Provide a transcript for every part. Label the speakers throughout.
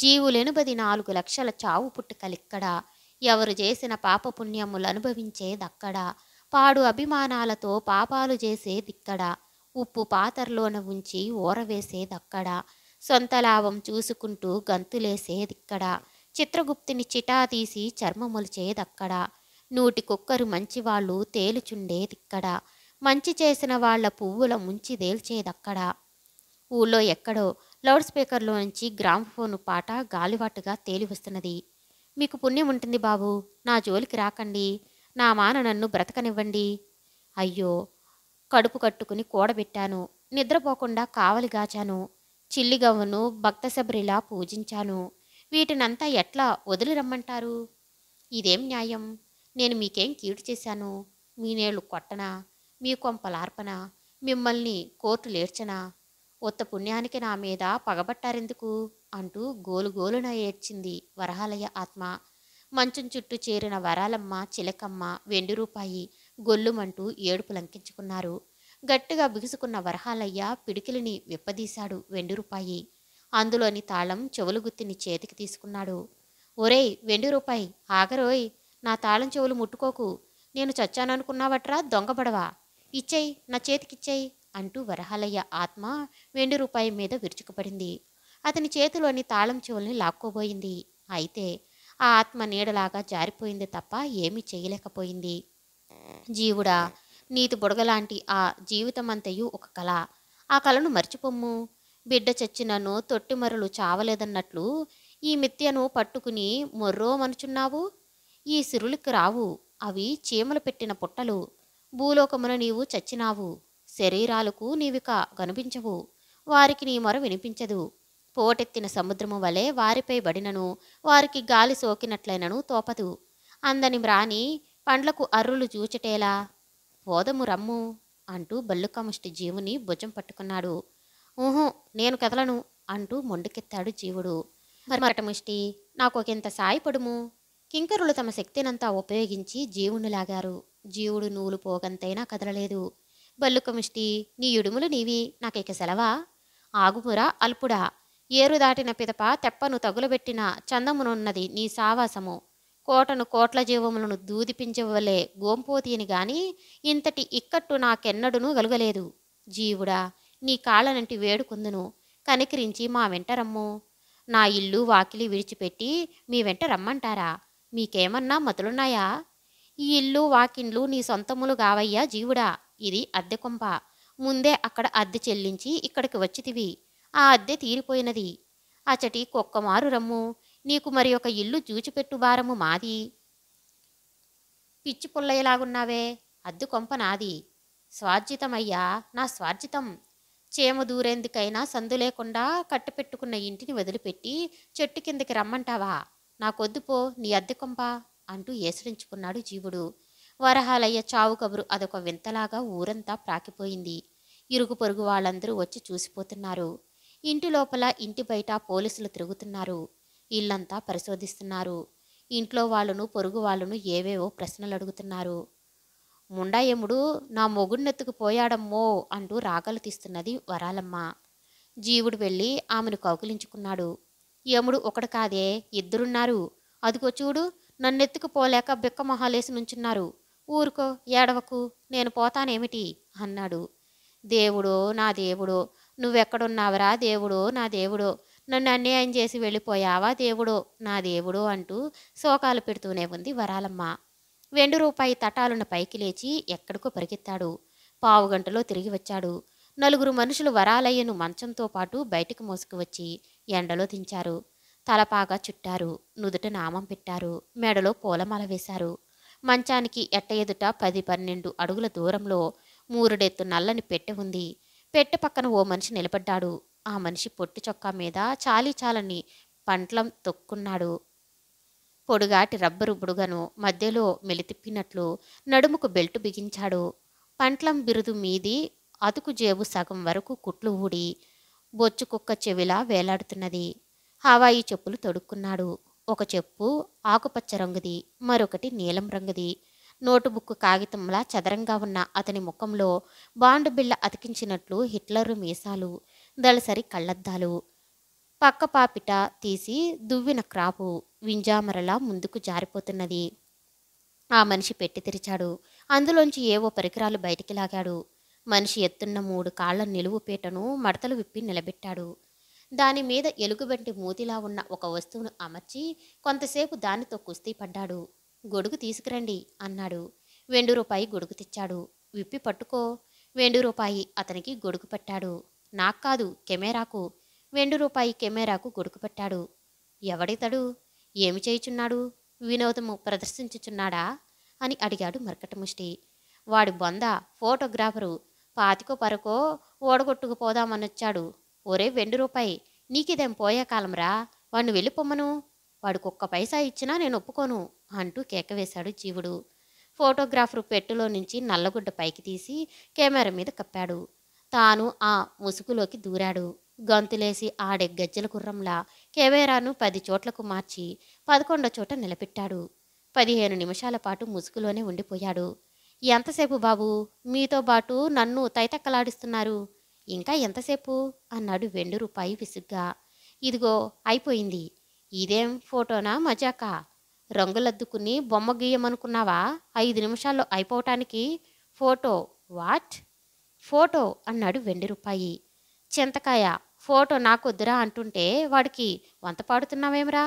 Speaker 1: జీవులెనుబది నాలుగు లక్షల చావు పుట్టుకలిక్కడా ఎవరు చేసిన పాపపుణ్యములు అనుభవించేదక్కడా పాడు అభిమానాలతో పాపాలు చేసేదిక్కడా ఉప్పు పాతర్లోన ఉంచి ఓరవేసేదక్కడా సొంత లాభం చూసుకుంటూ గంతులేసేదిక్కడా చిత్రగుప్తిని చిటా తీసి చర్మములిచేదక్కడా నూటి కుక్కరు మంచివాళ్ళు తేలుచుండేదిక్కడా మంచి చేసిన వాళ్ల పువ్వుల ముంచి తేల్చేదక్కడా ఊళ్ళో ఎక్కడో లౌడ్ స్పీకర్లో నుంచి గ్రామ్ ఫోన్ పాట గాలివాటుగా తేలి వస్తున్నది మీకు పుణ్యం ఉంటుంది బాబు నా జోలికి రాకండి నా మాన నన్ను బ్రతకనివ్వండి అయ్యో కడుపు కట్టుకుని కూడబెట్టాను నిద్రపోకుండా కావలిగాచాను చిల్లిగవ్వను భక్తశబరిలా పూజించాను వీటినంతా ఎట్లా వదిలి రమ్మంటారు ఇదేం న్యాయం నేను మీకేం కీడు చేశాను మీ నేళ్ళు కొట్టనా మీ కొంపలార్పన మిమ్మల్ని కోర్టు లేర్చనా ఉత్త పుణ్యానికి నా మీద పగబట్టారెందుకు అంటూ గోలు ఏడ్చింది వరహాలయ ఆత్మ మంచం చుట్టూ చేరిన వరాలమ్మ చిలకమ్మ వెండి రూపాయి గొల్లుమంటూ ఏడుపు లంకించుకున్నారు గట్టిగా బిగుసుకున్న వరహాలయ్య పిడికిలిని విప్పదీశాడు వెండి రూపాయి అందులోని తాళం చెవులు గుత్తిని చేతికి తీసుకున్నాడు ఒరేయ్ వెండి రూపాయి ఆగరోయ్ నా తాళం చెవులు ముట్టుకోకు నేను చచ్చాననుకున్నావట్రా దొంగబడవా ఇచ్చేయి నా చేతికిచ్చేయి అంటూ వరహాలయ్య ఆత్మ వెండి రూపాయి మీద విరుచుకుపడింది అతని చేతిలోని తాళం చెవుల్ని లాక్కోబోయింది అయితే ఆ ఆత్మ నీడలాగా జారిపోయింది తప్ప ఏమీ చేయలేకపోయింది జీవుడా నీతి బుడగలాంటి ఆ జీవితమంతయు ఒక కళ ఆ కళను మర్చిపోమ్ము బిడ్డ చచ్చినను తొట్టిమరలు చావలేదన్నట్లు ఈ మిథ్యను పట్టుకుని మొర్రో మనుచున్నావు ఈ సిరులకు రావు అవి చీమలు పెట్టిన పుట్టలు భూలోకమున నీవు చచ్చినావు శరీరాలకు నీవిక కనిపించవు వారికి నీ మొర వినిపించదు పోటెత్తిన సముద్రము వలె వారిపై బడినను వారికి గాలి సోకినట్లైనను తోపదు అందని మ్రాని పండ్లకు అర్రులు చూచటేలా పోదము రమ్ము అంటూ బల్లుకముష్టి జీవుని భుజం పట్టుకున్నాడు ఊహు నేను కదలను అంటూ మొండుకెత్తాడు జీవుడు మరటముష్టి ఒకంత సాయపడుము కింకరులు తమ శక్తినంతా ఉపయోగించి జీవుని లాగారు జీవుడు నూలు పోగంతైనా కదలలేదు బల్లుకమిష్టి నీ ఇడుములు నీవి నాకేక సెలవా ఆగుమురా అల్పుడా ఏరు దాటిన పిదప తెప్పను తగులబెట్టిన చందమునున్నది నీ సావాసము కోటను కోట్ల జీవములను దూదిపించవలే గోంపోతీని గాని ఇంతటి ఇక్కట్టు నాకెన్నడునూ గలుగలేదు జీవుడా నీ కాళ్ళనంటి వేడుకుందును కనికరించి మా వెంట రమ్ము నా ఇల్లు వాకిలి విడిచిపెట్టి మీ వెంట రమ్మంటారా మీకేమన్నా మతులున్నాయా ఈ ఇల్లు వాకిండ్లు నీ సొంతములు గావయ్యా జీవుడా ఇది అద్దె కొంప ముందే అక్కడ అద్దె చెల్లించి ఇక్కడికి వచ్చితివి ఆ అద్దె తీరిపోయినది అచటి కుక్కమారు రమ్ము నీకు మరి ఒక ఇల్లు జూచిపెట్టు భారము మాది పిచ్చి పుల్లయ్యలాగున్నావే అద్దె కొంప నాది స్వార్జితమయ్యా నా స్వార్జితం చేమ దూరేందుకైనా సందు లేకుండా కట్టపెట్టుకున్న ఇంటిని వదిలిపెట్టి చెట్టు కిందకి రమ్మంటావా నా కొద్దుపో నీ అద్దె కొంప అంటూ ఏసరించుకున్నాడు జీవుడు వరహాలయ్య చావు కబురు అదొక వింతలాగా ఊరంతా ప్రాకిపోయింది ఇరుగు పొరుగు వాళ్ళందరూ వచ్చి చూసిపోతున్నారు ఇంటి లోపల ఇంటి బయట పోలీసులు తిరుగుతున్నారు ఇల్లంతా పరిశోధిస్తున్నారు ఇంట్లో వాళ్ళను పొరుగు వాళ్ళను ఏవేవో ప్రశ్నలు అడుగుతున్నారు ముండాయముడు నా మొగుడినెత్తుకు పోయాడమ్మో అంటూ రాగలు తీస్తున్నది వరాలమ్మ జీవుడు వెళ్ళి ఆమెను కౌకిలించుకున్నాడు యముడు ఒకడు కాదే ఇద్దరున్నారు అదిగో చూడు నన్నెత్తుకు పోలేక బిక్క మహాలేసి నుంచున్నారు ఊరుకో ఏడవకు నేను పోతానేమిటి అన్నాడు దేవుడో నా దేవుడో నువ్వెక్కడున్నావరా దేవుడో నా దేవుడో నన్ను అన్యాయం చేసి వెళ్ళిపోయావా దేవుడో నా దేవుడో అంటూ శోకాలు పెడుతూనే ఉంది వరాలమ్మ వెండు రూపాయి తటాలున్న పైకి లేచి ఎక్కడికో పరిగెత్తాడు పావుగంటలో తిరిగి వచ్చాడు నలుగురు మనుషులు వరాలయ్యను మంచంతో పాటు బయటకు మోసుకువచ్చి ఎండలో దించారు తలపాగా చుట్టారు నుదుట నామం పెట్టారు మెడలో పూలమాల వేశారు మంచానికి ఎట్ట ఎదుట పది పన్నెండు అడుగుల దూరంలో మూరుడెత్తు నల్లని పెట్టె ఉంది పెట్టె పక్కన ఓ మనిషి నిలబడ్డాడు ఆ మనిషి పొట్టి చొక్కా మీద చాలీ చాలని పంట్లం తొక్కున్నాడు పొడుగాటి రబ్బరు బుడుగను మధ్యలో మెలితిప్పినట్లు నడుముకు బెల్టు బిగించాడు పంట్లం బిరుదు మీది అతుకు జేబు సగం వరకు కుట్లు ఊడి బొచ్చు కుక్క చెవిలా వేలాడుతున్నది హావాయి చెప్పులు తొడుక్కున్నాడు ఒక చెప్పు ఆకుపచ్చ రంగుది మరొకటి నీలం రంగుది నోటుబుక్ కాగితంలా చదరంగా ఉన్న అతని ముఖంలో బాండు బిళ్ళ అతికించినట్లు హిట్లరు మీసాలు దళసరి కళ్ళద్దాలు పక్క పాపిట తీసి దువ్విన క్రాపు వింజామరలా ముందుకు జారిపోతున్నది ఆ మనిషి పెట్టి తెరిచాడు అందులోంచి ఏవో పరికరాలు బయటికి లాగాడు మనిషి ఎత్తున్న మూడు కాళ్ల నిలువు పీటను మడతలు విప్పి నిలబెట్టాడు దాని మీద ఎలుగుబంటి మూతిలా ఉన్న ఒక వస్తువును అమర్చి కొంతసేపు దానితో కుస్తీ పడ్డాడు గొడుగు తీసుకురండి అన్నాడు వెండు రూపాయి గొడుగు తెచ్చాడు విప్పి పట్టుకో వెండు రూపాయి అతనికి గొడుగు పెట్టాడు నాకు కాదు కెమెరాకు వెండు రూపాయి కెమెరాకు గొడుగు పెట్టాడు ఎవడితడు ఏమి చేయుచున్నాడు వినోదము ప్రదర్శించుచున్నాడా అని అడిగాడు మర్కటముష్టి వాడి బొంద ఫోటోగ్రాఫరు పాతికో పరకో ఓడగొట్టుకుపోదామనొచ్చాడు ఒరే వెండి రూపాయి నీకిదేం పోయే కాలంరా వాణ్ణి వెళ్ళిపోమ్మను ఒక్క పైసా ఇచ్చినా నేను ఒప్పుకోను అంటూ కేకవేశాడు జీవుడు ఫోటోగ్రాఫరు పెట్టులో నుంచి నల్లగుడ్డ పైకి తీసి కెమెరా మీద కప్పాడు తాను ఆ ముసుగులోకి దూరాడు గంతులేసి ఆడే గజ్జల కుర్రంలా కెమెరాను పది చోట్లకు మార్చి పదకొండో చోట నిలబెట్టాడు పదిహేను నిమిషాల పాటు ముసుగులోనే ఉండిపోయాడు ఎంతసేపు బాబు మీతో పాటు నన్ను తైతక్కలాడిస్తున్నారు ఇంకా ఎంతసేపు అన్నాడు వెండు రూపాయి విసుగ్గా ఇదిగో అయిపోయింది ఇదేం ఫోటోనా మజాక రంగులద్దుకుని బొమ్మ గీయమనుకున్నావా ఐదు నిమిషాల్లో అయిపోవటానికి ఫోటో వాట్ ఫోటో అన్నాడు వెండి రూపాయి చింతకాయ ఫోటో నాకొద్దురా అంటుంటే వాడికి వంత పాడుతున్నావేమరా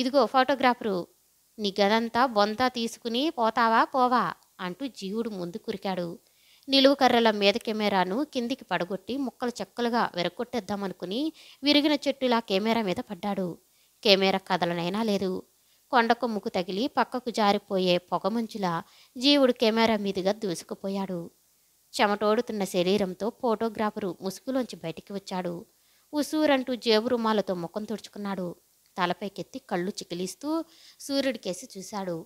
Speaker 1: ఇదిగో ఫోటోగ్రాఫరు నీ గదంతా బొంత తీసుకుని పోతావా పోవా అంటూ జీవుడు ముందు కురికాడు నిలువు కర్రల మీద కెమెరాను కిందికి పడగొట్టి ముక్కలు చెక్కలుగా విరగొట్టేద్దామనుకుని విరిగిన చెట్టులా కెమెరా మీద పడ్డాడు కెమెరా కదలనైనా లేదు కొండ కొమ్ముకు తగిలి పక్కకు జారిపోయే పొగమంచులా జీవుడు కెమెరా మీదుగా దూసుకుపోయాడు చెమటోడుతున్న శరీరంతో ఫోటోగ్రాఫరు ముసుగులోంచి బయటికి వచ్చాడు ఉసూరంటూ జేబు రుమాలతో ముఖం తుడుచుకున్నాడు తలపైకెత్తి కళ్ళు చికిలిస్తూ సూర్యుడికేసి చూశాడు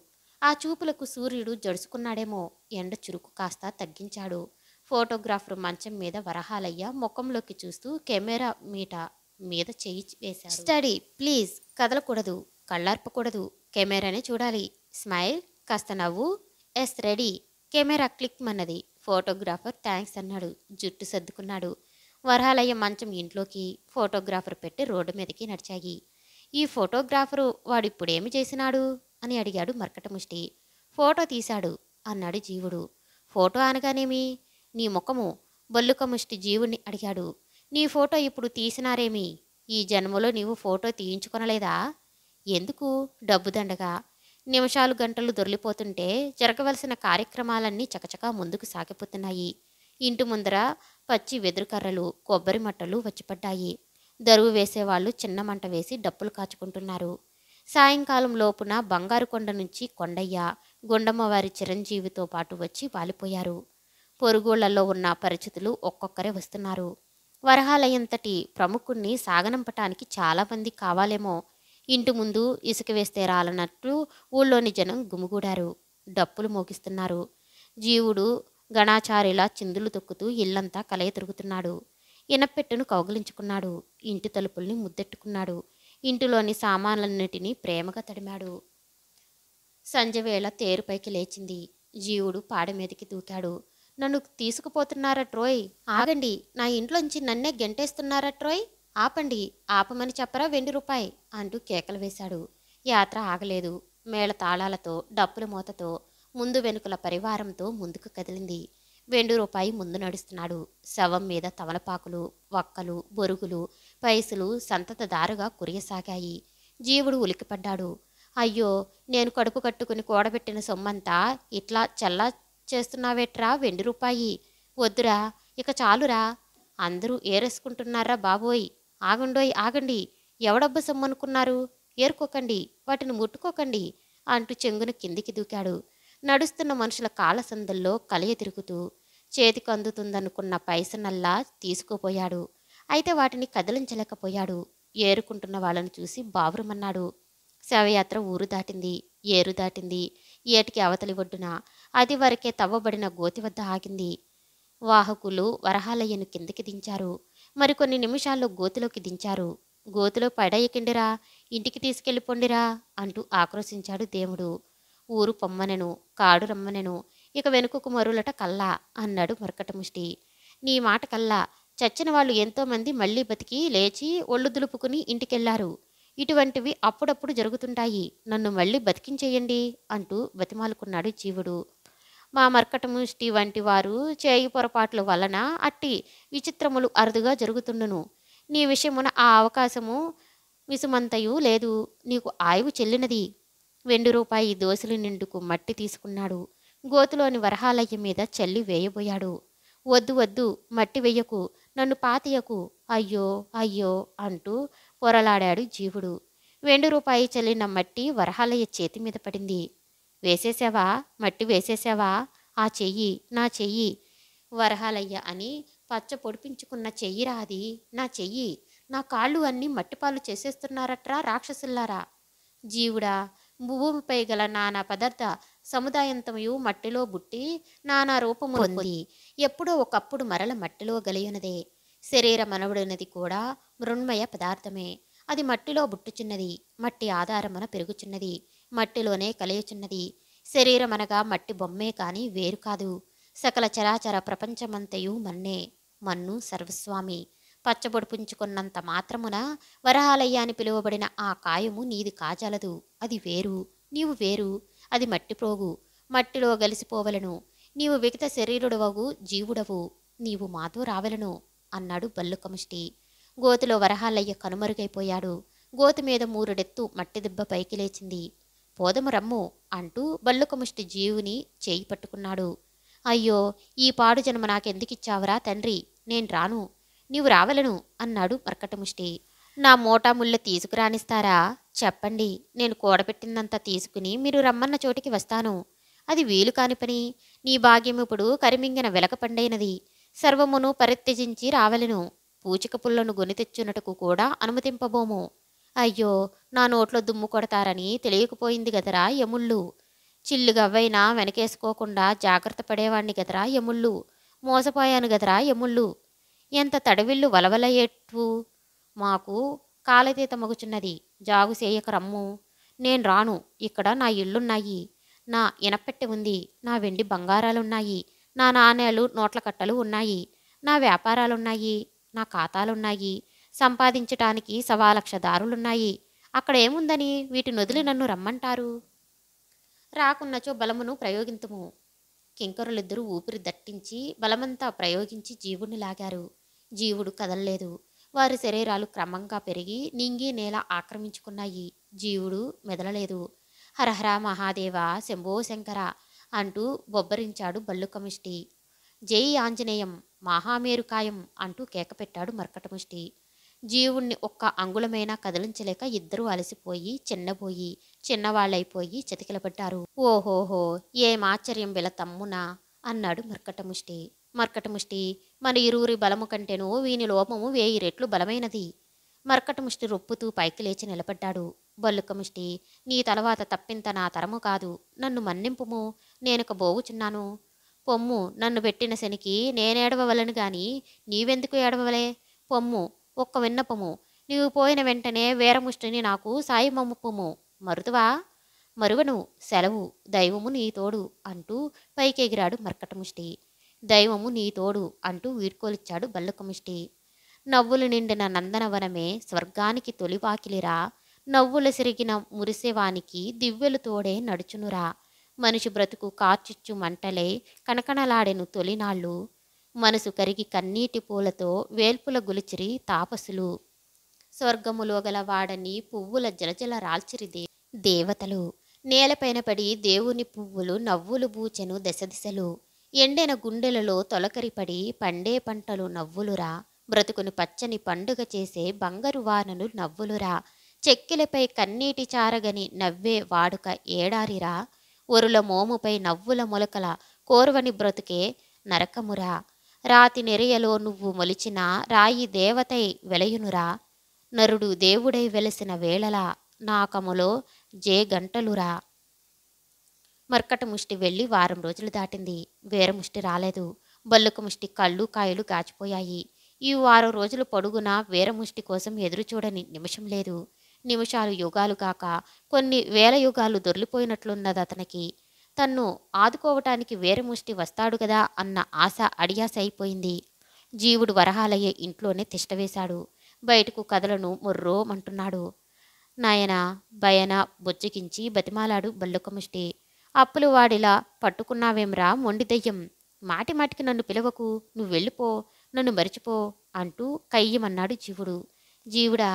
Speaker 1: ఆ చూపులకు సూర్యుడు జడుచుకున్నాడేమో ఎండ చురుకు కాస్త తగ్గించాడు ఫోటోగ్రాఫర్ మంచం మీద వరహాలయ్య ముఖంలోకి చూస్తూ కెమెరా మీట మీద చేయి వేశాడు స్టడీ ప్లీజ్ కదలకూడదు కళ్ళార్పకూడదు కెమెరానే చూడాలి స్మైల్ కాస్త నవ్వు ఎస్ రెడీ కెమెరా క్లిక్ అన్నది ఫోటోగ్రాఫర్ థ్యాంక్స్ అన్నాడు జుట్టు సర్దుకున్నాడు వరహాలయ్య మంచం ఇంట్లోకి ఫోటోగ్రాఫర్ పెట్టి రోడ్డు మీదకి నడిచాయి ఈ ఫోటోగ్రాఫరు వాడిప్పుడేమి చేసినాడు అని అడిగాడు మర్కటముష్టి ముష్టి ఫోటో తీశాడు అన్నాడు జీవుడు ఫోటో అనగానేమి నీ ముఖము బొల్లుక ముష్టి జీవుణ్ణి అడిగాడు నీ ఫోటో ఇప్పుడు తీసినారేమి ఈ జన్మలో నీవు ఫోటో తీయించుకొనలేదా ఎందుకు డబ్బు దండగా నిమిషాలు గంటలు దొరికిపోతుంటే జరగవలసిన కార్యక్రమాలన్నీ చకచకా ముందుకు సాగిపోతున్నాయి ఇంటి ముందర పచ్చి వెదురుకర్రలు కొబ్బరి మట్టలు వచ్చిపడ్డాయి దరువు వేసేవాళ్ళు చిన్న మంట వేసి డప్పులు కాచుకుంటున్నారు సాయంకాలం లోపున బంగారు కొండ నుంచి కొండయ్య గుండమ్మవారి చిరంజీవితో పాటు వచ్చి వాలిపోయారు పొరుగోళ్లలో ఉన్న పరిచితులు ఒక్కొక్కరే వస్తున్నారు వరహాలయంతటి ప్రముఖుణ్ణి సాగనంపటానికి చాలామంది కావాలేమో ఇంటి ముందు ఇసుక వేస్తే రాలన్నట్టు ఊళ్ళోని జనం గుమిగూడారు డప్పులు మోగిస్తున్నారు జీవుడు గణాచారిలా చిందులు తొక్కుతూ ఇల్లంతా కలయ తిరుగుతున్నాడు ఇనపెట్టును కౌగిలించుకున్నాడు ఇంటి తలుపుల్ని ముద్దెట్టుకున్నాడు ఇంటిలోని సామాన్లన్నిటినీ ప్రేమగా తడిమాడు సంజవేళ తేరుపైకి లేచింది జీవుడు పాడ మీదకి దూకాడు నన్ను తీసుకుపోతున్నారా ట్రోయ్ ఆగండి నా ఇంట్లోంచి నన్నే గెంటేస్తున్నారా ట్రోయ్ ఆపండి ఆపమని చెప్పరా వెండి రూపాయి అంటూ కేకలు వేశాడు యాత్ర ఆగలేదు మేళ తాళాలతో డప్పుల మూతతో ముందు వెనుకల పరివారంతో ముందుకు కదిలింది వెండు రూపాయి ముందు నడుస్తున్నాడు శవం మీద తమలపాకులు వక్కలు బొరుగులు పైసలు దారుగా కురియసాగాయి జీవుడు ఉలికిపడ్డాడు అయ్యో నేను కడుపు కట్టుకుని కూడబెట్టిన సొమ్మంతా ఇట్లా చల్లా చేస్తున్నావేట్రా వెండి రూపాయి వద్దురా ఇక చాలురా అందరూ ఏరేసుకుంటున్నారా బాబోయ్ ఆగండోయ్ ఆగండి ఎవడబ్బు సొమ్మనుకున్నారు ఏరుకోకండి వాటిని ముట్టుకోకండి అంటూ చెంగున కిందికి దూకాడు నడుస్తున్న మనుషుల కాలసందుల్లో కలియ తిరుగుతూ చేతికి అందుతుందనుకున్న పైసనల్లా తీసుకుపోయాడు అయితే వాటిని కదిలించలేకపోయాడు ఏరుకుంటున్న వాళ్ళని చూసి బావురమన్నాడు శవయాత్ర ఊరు దాటింది ఏరు దాటింది ఏటికి అవతలి ఒడ్డున అది వరకే తవ్వబడిన గోతి వద్ద ఆగింది వాహకులు వరహాలయ్యను కిందకి దించారు మరికొన్ని నిమిషాల్లో గోతిలోకి దించారు గోతిలో పడయ్యకిండిరా ఇంటికి తీసుకెళ్ళిపోండిరా అంటూ ఆక్రోశించాడు దేవుడు ఊరు పొమ్మనెను కాడు రమ్మనెను ఇక వెనుకకు మరులట కల్లా అన్నాడు మరకటముష్టి నీ మాట కల్లా చచ్చిన వాళ్ళు ఎంతోమంది మళ్ళీ బతికి లేచి ఒళ్ళు దులుపుకుని ఇంటికెళ్లారు ఇటువంటివి అప్పుడప్పుడు జరుగుతుంటాయి నన్ను మళ్ళీ బతికించేయండి అంటూ బతిమాలుకున్నాడు జీవుడు మా మర్కటముష్టి వంటి వారు చేయి పొరపాట్ల వలన అట్టి విచిత్రములు అరుదుగా జరుగుతుండును నీ విషయమున ఆ అవకాశము విసుమంతయు లేదు నీకు ఆయువు చెల్లినది వెండు రూపాయి దోశలు నిండుకు మట్టి తీసుకున్నాడు గోతులోని వరహాలయ్య మీద చల్లి వేయబోయాడు వద్దు వద్దు మట్టి వెయ్యకు నన్ను పాతయ్యకు అయ్యో అయ్యో అంటూ పొరలాడాడు జీవుడు వెండు రూపాయి చల్లిన మట్టి వరహాలయ్య చేతి మీద పడింది వేసేసావా మట్టి వేసేసావా ఆ చెయ్యి నా చెయ్యి వరహాలయ్య అని పచ్చ పొడిపించుకున్న చెయ్యి రాది నా చెయ్యి నా కాళ్ళు అన్నీ మట్టిపాలు చేసేస్తున్నారట్రా రాక్షసుల్లారా జీవుడా భూమిపై గల నానా పదార్థ సముదాయంతమయు మట్టిలో బుట్టి నానా రూపము పొంది ఎప్పుడో ఒకప్పుడు మరల మట్టిలో గలియనదే శరీర మనవుడినది కూడా మృణ్మయ పదార్థమే అది మట్టిలో బుట్టుచున్నది మట్టి ఆధారమున పెరుగుచున్నది మట్టిలోనే శరీరం శరీరమనగా మట్టి బొమ్మే కాని వేరు కాదు సకల చరాచర ప్రపంచమంతయు మన్నే మన్ను సర్వస్వామి పచ్చబొడిపుంచుకున్నంత మాత్రమున వరహాలయ్య అని పిలువబడిన ఆ కాయము నీది కాజలదు అది వేరు నీవు వేరు అది మట్టిపోగు మట్టిలో గలిసిపోవలను నీవు విగత శరీరుడవగు జీవుడవు నీవు మాతో రావలను అన్నాడు బల్లుకముష్టి గోతిలో వరహాలయ్య కనుమరుగైపోయాడు గోతి మీద మూరుడెత్తు మట్టి దిబ్బ పైకి లేచింది పోదము రమ్ము అంటూ బల్లుకముష్టి జీవుని చేయి పట్టుకున్నాడు అయ్యో ఈ పాడు జన్మ నాకెందుకిచ్చావురా తండ్రి నేను రాను నీవు రావలను అన్నాడు మర్కటముష్టి నా మోటా ముళ్ళ తీసుకురానిస్తారా చెప్పండి నేను కూడబెట్టిందంతా తీసుకుని మీరు రమ్మన్న చోటికి వస్తాను అది వీలు కాని పని నీ భాగ్యం ఇప్పుడు కరిమింగిన వెలక పండైనది సర్వమును పరిత్యజించి రావలను పూచిక పుల్లను గొని తెచ్చునటకు కూడా అనుమతింపబోము అయ్యో నా నోట్లో దుమ్ము కొడతారని తెలియకపోయింది గదరా యముళ్ళు చిల్లుగవ్వైనా వెనకేసుకోకుండా జాగ్రత్త పడేవాణ్ణి గదరా యముళ్ళు మోసపోయాను గదరా యముళ్ళు ఎంత తడవిల్లు వలవలయేట్టు మాకు మగుచున్నది జాగు చేయక రమ్ము నేను రాను ఇక్కడ నా ఇళ్ళున్నాయి నా ఇనపెట్టె ఉంది నా వెండి బంగారాలున్నాయి నా నాణేలు నోట్ల కట్టలు ఉన్నాయి నా వ్యాపారాలున్నాయి నా ఖాతాలున్నాయి సంపాదించటానికి సవాలక్ష దారులున్నాయి అక్కడ ఏముందని వీటి నొదిలి నన్ను రమ్మంటారు రాకున్నచో బలమును ప్రయోగింతుము కింకరులిద్దరూ ఊపిరి దట్టించి బలమంతా ప్రయోగించి జీవుణ్ణి లాగారు జీవుడు కదలలేదు వారి శరీరాలు క్రమంగా పెరిగి నింగి నేల ఆక్రమించుకున్నాయి జీవుడు మెదలలేదు హరహర మహాదేవ శంభో శంకర అంటూ బొబ్బరించాడు బల్లు కమిష్టి జై ఆంజనేయం మహామేరుకాయం అంటూ కేకపెట్టాడు మర్కటముష్టి జీవుణ్ణి ఒక్క అంగుళమైనా కదిలించలేక ఇద్దరూ అలసిపోయి చిన్నబోయి చిన్నవాళ్ళైపోయి చతికిలబడ్డారు ఓహోహో ఏమాశ్చర్యం బిల తమ్మునా అన్నాడు మర్కటముష్టి మర్కటముష్టి మన ఇరువురి బలము కంటేనో వీని లోపము వేయి రెట్లు బలమైనది ముష్టి రొప్పుతూ పైకి లేచి నిలబడ్డాడు బల్లుకముష్టి నీ తలవాత తప్పింత నా తరము కాదు నన్ను మన్నింపుము నేనొక బోవుచున్నాను పొమ్ము నన్ను పెట్టిన శనికి నేనేడవలను గాని నీవెందుకు ఏడవలే పొమ్ము ఒక్క విన్నపము నీవు పోయిన వెంటనే వేరముష్టిని నాకు సాయి సాయమమ్ముపుము మరుదువా మరువను సెలవు దైవము నీ తోడు అంటూ పైకెగిరాడు మర్కటముష్టి దైవము నీ తోడు అంటూ వీడ్కోలిచ్చాడు బల్లకమిష్టి నవ్వులు నిండిన నందనవనమే స్వర్గానికి తొలివాకిలిరా నవ్వుల సిరిగిన మురిసేవానికి దివ్యలు తోడే నడుచునురా మనిషి బ్రతుకు కార్చిచ్చు మంటలే కనకనలాడెను తొలినాళ్ళు మనసు కరిగి కన్నీటి పూలతో వేల్పుల గులిచిరి తాపసులు స్వర్గములో వాడని పువ్వుల జలజల రాల్చిరి దేవతలు నేలపైన పడి దేవుని పువ్వులు నవ్వులు బూచెను దశదిశలు ఎండెన గుండెలలో తొలకరిపడి పండే పంటలు నవ్వులురా బ్రతుకును పచ్చని పండుగ చేసే బంగారు వానలు నవ్వులురా చెక్కిలపై కన్నీటి చారగని నవ్వే వాడుక ఏడారిరా ఒరుల మోముపై నవ్వుల మొలకల కోర్వని బ్రతుకే నరకమురా రాతి నెరయలో నువ్వు మొలిచిన రాయి దేవతై వెలయునురా నరుడు దేవుడై వెలసిన వేళలా నాకములో జే గంటలురా మర్కట ముష్టి వెళ్ళి వారం రోజులు దాటింది వేర ముష్టి రాలేదు బల్లుక ముష్టి కళ్ళు కాయలు గాచిపోయాయి ఈ వారం రోజులు పొడుగునా వేర ముష్టి కోసం ఎదురు చూడని నిమిషం లేదు నిమిషాలు యుగాలు కాక కొన్ని వేల యుగాలు దొర్లిపోయినట్లున్నది అతనికి తన్ను ఆదుకోవటానికి వేరముష్టి వస్తాడు కదా అన్న ఆశ అడియాస అయిపోయింది జీవుడు వరహాలయ్యే ఇంట్లోనే తిష్టవేశాడు బయటకు కథలను మొర్రోమంటున్నాడు నాయన భయన బొచ్చకించి బతిమాలాడు ముష్టి అప్పులు వాడిలా పట్టుకున్నావేంరా మొండి దయ్యం మాటి మాటికి నన్ను పిలవకు నువ్వు వెళ్ళిపో నన్ను మరిచిపో అంటూ కయ్యమన్నాడు జీవుడు జీవుడా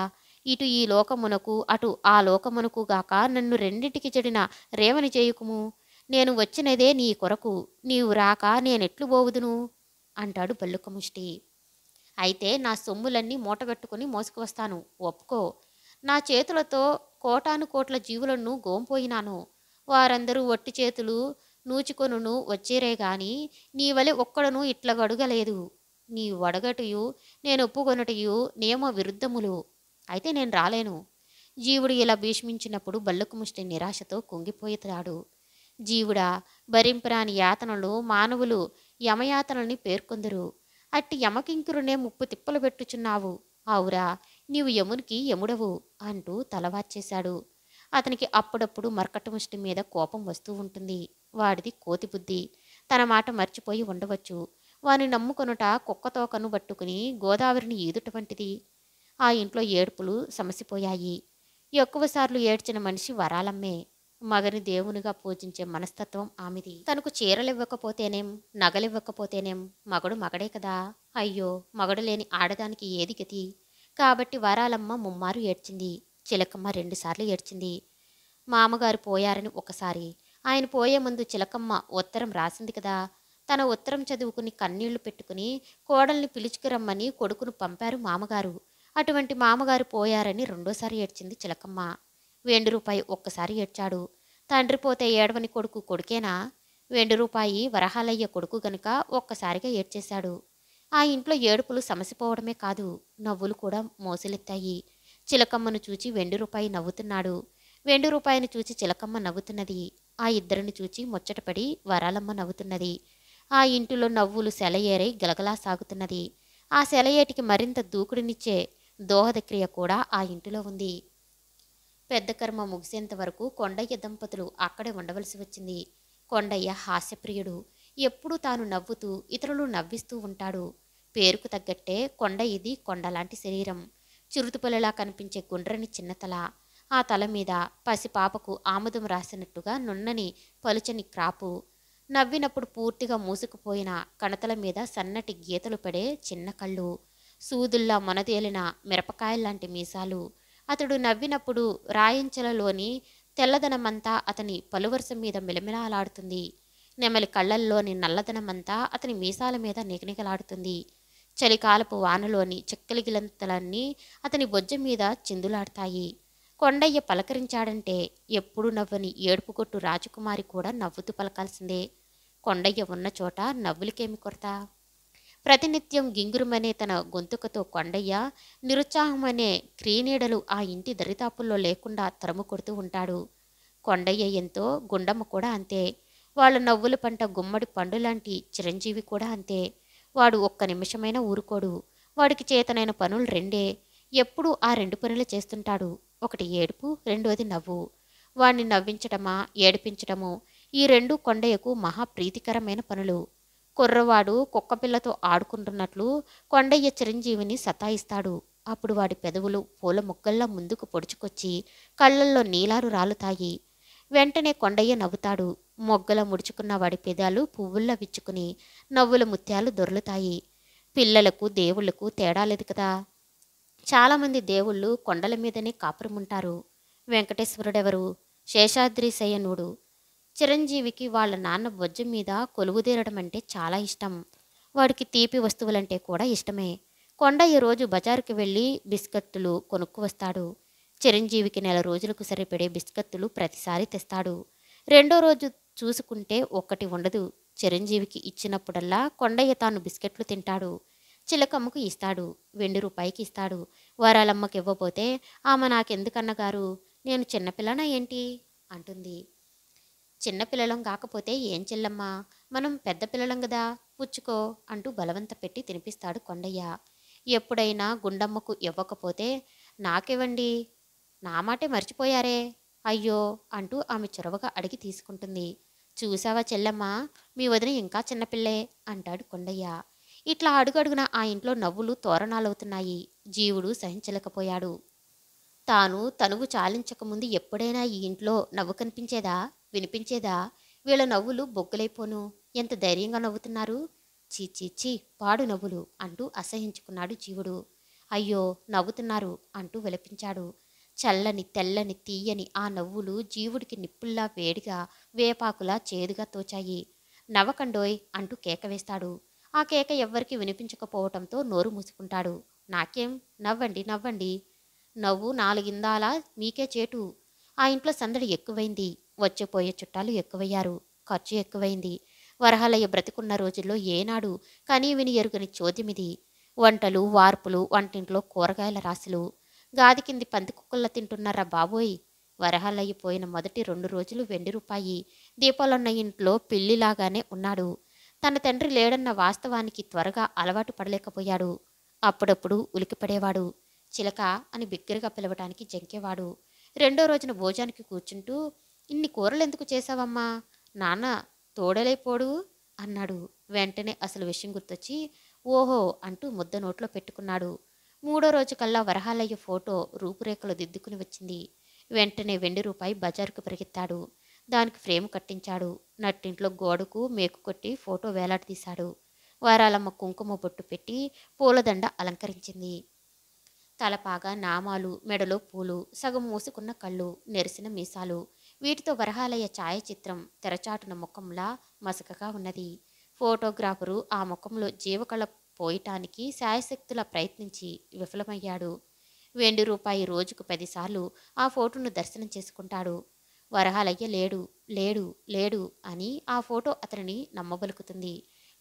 Speaker 1: ఇటు ఈ లోకమునకు అటు ఆ లోకమునకు గాక నన్ను రెండింటికి చెడిన రేవని చేయుకుము నేను వచ్చినదే నీ కొరకు నీవు రాక నేనెట్లు పోవుదును అంటాడు బల్లుకముష్టి అయితే నా సొమ్ములన్నీ మూటగట్టుకుని మోసుకువస్తాను ఒప్పుకో నా చేతులతో కోటాను కోట్ల జీవులను గోంపోయినాను వారందరూ ఒట్టి చేతులు నూచుకొనును వచ్చేరే గాని నీ వలె ఒక్కడను ఇట్ల గడుగలేదు నీ వడగటయు నేను ఒప్పుకొనటయు నియమ విరుద్ధములు అయితే నేను రాలేను జీవుడు ఇలా భీష్మించినప్పుడు బల్లకు ముష్టి నిరాశతో కుంగిపోయితాడు జీవుడా భరింపరాని యాతనలు మానవులు యమయాతనల్ని పేర్కొందరు అట్టి యమకింకురునే ముప్పు తిప్పలు పెట్టుచున్నావు ఆవురా నీవు యమునికి యముడవు అంటూ తలవార్చేశాడు అతనికి అప్పుడప్పుడు మర్కటి ముష్టి మీద కోపం వస్తూ ఉంటుంది వాడిది కోతి బుద్ధి తన మాట మర్చిపోయి ఉండవచ్చు వాని నమ్ముకొనుట కుక్కతోకను పట్టుకుని గోదావరిని ఈదుట వంటిది ఆ ఇంట్లో ఏడుపులు సమసిపోయాయి ఎక్కువసార్లు ఏడ్చిన మనిషి వరాలమ్మే మగని దేవునిగా పూజించే మనస్తత్వం ఆమెది తనకు చీరలివ్వకపోతేనేం నగలివ్వకపోతేనేం మగడు మగడే కదా అయ్యో మగడు లేని ఆడదానికి ఏది గతి కాబట్టి వరాలమ్మ ముమ్మారు ఏడ్చింది చిలకమ్మ రెండుసార్లు ఏడ్చింది మామగారు పోయారని ఒకసారి ఆయన పోయే ముందు చిలకమ్మ ఉత్తరం రాసింది కదా తన ఉత్తరం చదువుకుని కన్నీళ్లు పెట్టుకుని కోడల్ని పిలుచుకురమ్మని కొడుకును పంపారు మామగారు అటువంటి మామగారు పోయారని రెండోసారి ఏడ్చింది చిలకమ్మ రూపాయి ఒక్కసారి ఏడ్చాడు తండ్రి పోతే ఏడవని కొడుకు కొడుకేనా రూపాయి వరహాలయ్య కొడుకు గనుక ఒక్కసారిగా ఏడ్చేశాడు ఆ ఇంట్లో ఏడుపులు సమసిపోవడమే కాదు నవ్వులు కూడా మోసలెత్తాయి చిలకమ్మను చూచి వెండి రూపాయి నవ్వుతున్నాడు వెండి రూపాయిని చూచి చిలకమ్మ నవ్వుతున్నది ఆ ఇద్దరిని చూచి ముచ్చటపడి వరాలమ్మ నవ్వుతున్నది ఆ ఇంటిలో నవ్వులు సెలయేరై గలగలా సాగుతున్నది ఆ సెలయేటికి మరింత దూకుడినిచ్చే దోహదక్రియ కూడా ఆ ఇంటిలో ఉంది పెద్ద కర్మ ముగిసేంత వరకు కొండయ్య దంపతులు అక్కడే ఉండవలసి వచ్చింది కొండయ్య హాస్యప్రియుడు ఎప్పుడూ తాను నవ్వుతూ ఇతరులు నవ్విస్తూ ఉంటాడు పేరుకు తగ్గట్టే కొండ ఇది కొండలాంటి శరీరం చిరుతుపల్లెలా కనిపించే గుండ్రని చిన్నతల ఆ తల మీద పసిపాపకు ఆముదం రాసినట్టుగా నున్నని పలుచని క్రాపు నవ్వినప్పుడు పూర్తిగా మూసుకుపోయిన కణతల మీద సన్నటి గీతలు పడే చిన్న కళ్ళు సూదుల్లా మొనదేలిన మిరపకాయల్లాంటి మీసాలు అతడు నవ్వినప్పుడు రాయించలలోని తెల్లదనమంతా అతని పలువరుస మీద మిలమిలాలాడుతుంది నెమలి కళ్ళల్లోని నల్లదనమంతా అతని మీసాల మీద నిగనిగలాడుతుంది చలికాలపు వానలోని చిక్కలిగిలంతలన్నీ అతని బొజ్జ మీద చిందులాడతాయి కొండయ్య పలకరించాడంటే ఎప్పుడు నవ్వని ఏడుపుగొట్టు రాజకుమారి కూడా నవ్వుతూ పలకాల్సిందే కొండయ్య ఉన్న చోట నవ్వులకేమి కొరత ప్రతినిత్యం గింగురుమనే తన గొంతుకతో కొండయ్య నిరుత్సాహమనే క్రీనీడలు ఆ ఇంటి దరితాపుల్లో లేకుండా తరుము కొడుతూ ఉంటాడు కొండయ్య ఎంతో గుండమ్మ కూడా అంతే వాళ్ళ నవ్వుల పంట గుమ్మడి పండు లాంటి చిరంజీవి కూడా అంతే వాడు ఒక్క నిమిషమైన ఊరుకోడు వాడికి చేతనైన పనులు రెండే ఎప్పుడూ ఆ రెండు పనులు చేస్తుంటాడు ఒకటి ఏడుపు రెండోది నవ్వు వాణ్ణి నవ్వించడమా ఏడిపించడము ఈ రెండు కొండయ్యకు మహా ప్రీతికరమైన పనులు కుర్రవాడు కుక్కపిల్లతో ఆడుకుంటున్నట్లు కొండయ్య చిరంజీవిని సతాయిస్తాడు అప్పుడు వాడి పెదవులు పూల ముగ్గల్లా ముందుకు పొడుచుకొచ్చి కళ్ళల్లో నీలారు రాలుతాయి వెంటనే కొండయ్య నవ్వుతాడు మొగ్గల ముడుచుకున్న వాడి పెదాలు పువ్వుల్లా విచ్చుకుని నవ్వుల ముత్యాలు దొర్లుతాయి పిల్లలకు దేవుళ్లకు తేడా లేదు కదా చాలామంది దేవుళ్ళు కొండల మీదనే కాపురముంటారు వెంకటేశ్వరుడెవరు శేషాద్రిశయనుడు చిరంజీవికి వాళ్ళ నాన్న బొజ్జం మీద తీరడం అంటే చాలా ఇష్టం వాడికి తీపి వస్తువులంటే కూడా ఇష్టమే కొండ ఈరోజు బజారుకి వెళ్ళి బిస్కత్తులు కొనుక్కు వస్తాడు చిరంజీవికి నెల రోజులకు సరిపడే బిస్కత్తులు ప్రతిసారి తెస్తాడు రెండో రోజు చూసుకుంటే ఒక్కటి ఉండదు చిరంజీవికి ఇచ్చినప్పుడల్లా కొండయ్య తాను బిస్కెట్లు తింటాడు చిలకమ్మకు ఇస్తాడు వెండి రూపాయికి ఇస్తాడు వరాలమ్మకి ఇవ్వబోతే ఆమె నాకెందుకన్నగారు నేను చిన్నపిల్లనా ఏంటి అంటుంది చిన్నపిల్లలం కాకపోతే ఏం చెల్లమ్మా మనం పెద్ద పిల్లలం కదా పుచ్చుకో అంటూ బలవంత పెట్టి తినిపిస్తాడు కొండయ్య ఎప్పుడైనా గుండమ్మకు ఇవ్వకపోతే నాకివ్వండి నా మాటే మర్చిపోయారే అయ్యో అంటూ ఆమె చొరవగా అడిగి తీసుకుంటుంది చూసావా చెల్లమ్మా మీ వదిన ఇంకా చిన్నపిల్లే అంటాడు కొండయ్య ఇట్లా అడుగడుగున ఆ ఇంట్లో నవ్వులు తోరణాలవుతున్నాయి జీవుడు సహించలేకపోయాడు తాను తనువు చాలించకముందు ఎప్పుడైనా ఈ ఇంట్లో నవ్వు కనిపించేదా వినిపించేదా వీళ్ళ నవ్వులు బొగ్గులైపోను ఎంత ధైర్యంగా నవ్వుతున్నారు చీచీచీ పాడు నవ్వులు అంటూ అసహించుకున్నాడు జీవుడు అయ్యో నవ్వుతున్నారు అంటూ విలపించాడు చల్లని తెల్లని తీయని ఆ నవ్వులు జీవుడికి నిప్పుల్లా వేడిగా వేపాకులా చేదుగా తోచాయి నవ్వకండోయ్ అంటూ కేక వేస్తాడు ఆ కేక ఎవ్వరికి వినిపించకపోవటంతో నోరు మూసుకుంటాడు నాకేం నవ్వండి నవ్వండి నవ్వు నాలుగిందాలా మీకే చేటు ఆ ఇంట్లో సందడి ఎక్కువైంది వచ్చిపోయే చుట్టాలు ఎక్కువయ్యారు ఖర్చు ఎక్కువైంది వరహాలయ్య బ్రతికున్న రోజుల్లో ఏనాడు కనీ విని ఎరుగని చోద్యమిది వంటలు వార్పులు వంటింట్లో కూరగాయల రాశులు గాది కింది పంది కుక్కల్లా తింటున్నారా బాబోయ్ వరహాలయ్యిపోయిన మొదటి రెండు రోజులు వెండి రూపాయి దీపాలున్న ఇంట్లో పిల్లిలాగానే ఉన్నాడు తన తండ్రి లేడన్న వాస్తవానికి త్వరగా అలవాటు పడలేకపోయాడు అప్పుడప్పుడు ఉలికిపడేవాడు చిలక అని బిగ్గరగా పిలవటానికి జంకేవాడు రెండో రోజున భోజానికి కూర్చుంటూ ఇన్ని కూరలు ఎందుకు చేశావమ్మా నాన్న తోడలేపోడు అన్నాడు వెంటనే అసలు విషయం గుర్తొచ్చి ఓహో అంటూ ముద్ద నోట్లో పెట్టుకున్నాడు మూడో రోజు కల్లా వరహాలయ్య ఫోటో రూపురేఖలు దిద్దుకుని వచ్చింది వెంటనే వెండి రూపాయి బజారుకు పరిగెత్తాడు దానికి ఫ్రేమ్ కట్టించాడు నట్టింట్లో గోడకు మేకు కొట్టి ఫోటో వేలాడదీశాడు వారాలమ్మ కుంకుమ బొట్టు పెట్టి పూలదండ అలంకరించింది తలపాగా నామాలు మెడలో పూలు సగం మూసుకున్న కళ్ళు నెరిసిన మీసాలు వీటితో వరహాలయ్య ఛాయాచిత్రం తెరచాటున ముఖంలా మసకగా ఉన్నది ఫోటోగ్రాఫరు ఆ ముఖంలో జీవకళ పోయటానికి శాయశక్తుల ప్రయత్నించి విఫలమయ్యాడు వెండి రూపాయి రోజుకు పదిసార్లు ఆ ఫోటోను దర్శనం చేసుకుంటాడు వరహాలయ్య లేడు లేడు లేడు అని ఆ ఫోటో అతనిని నమ్మబలుకుతుంది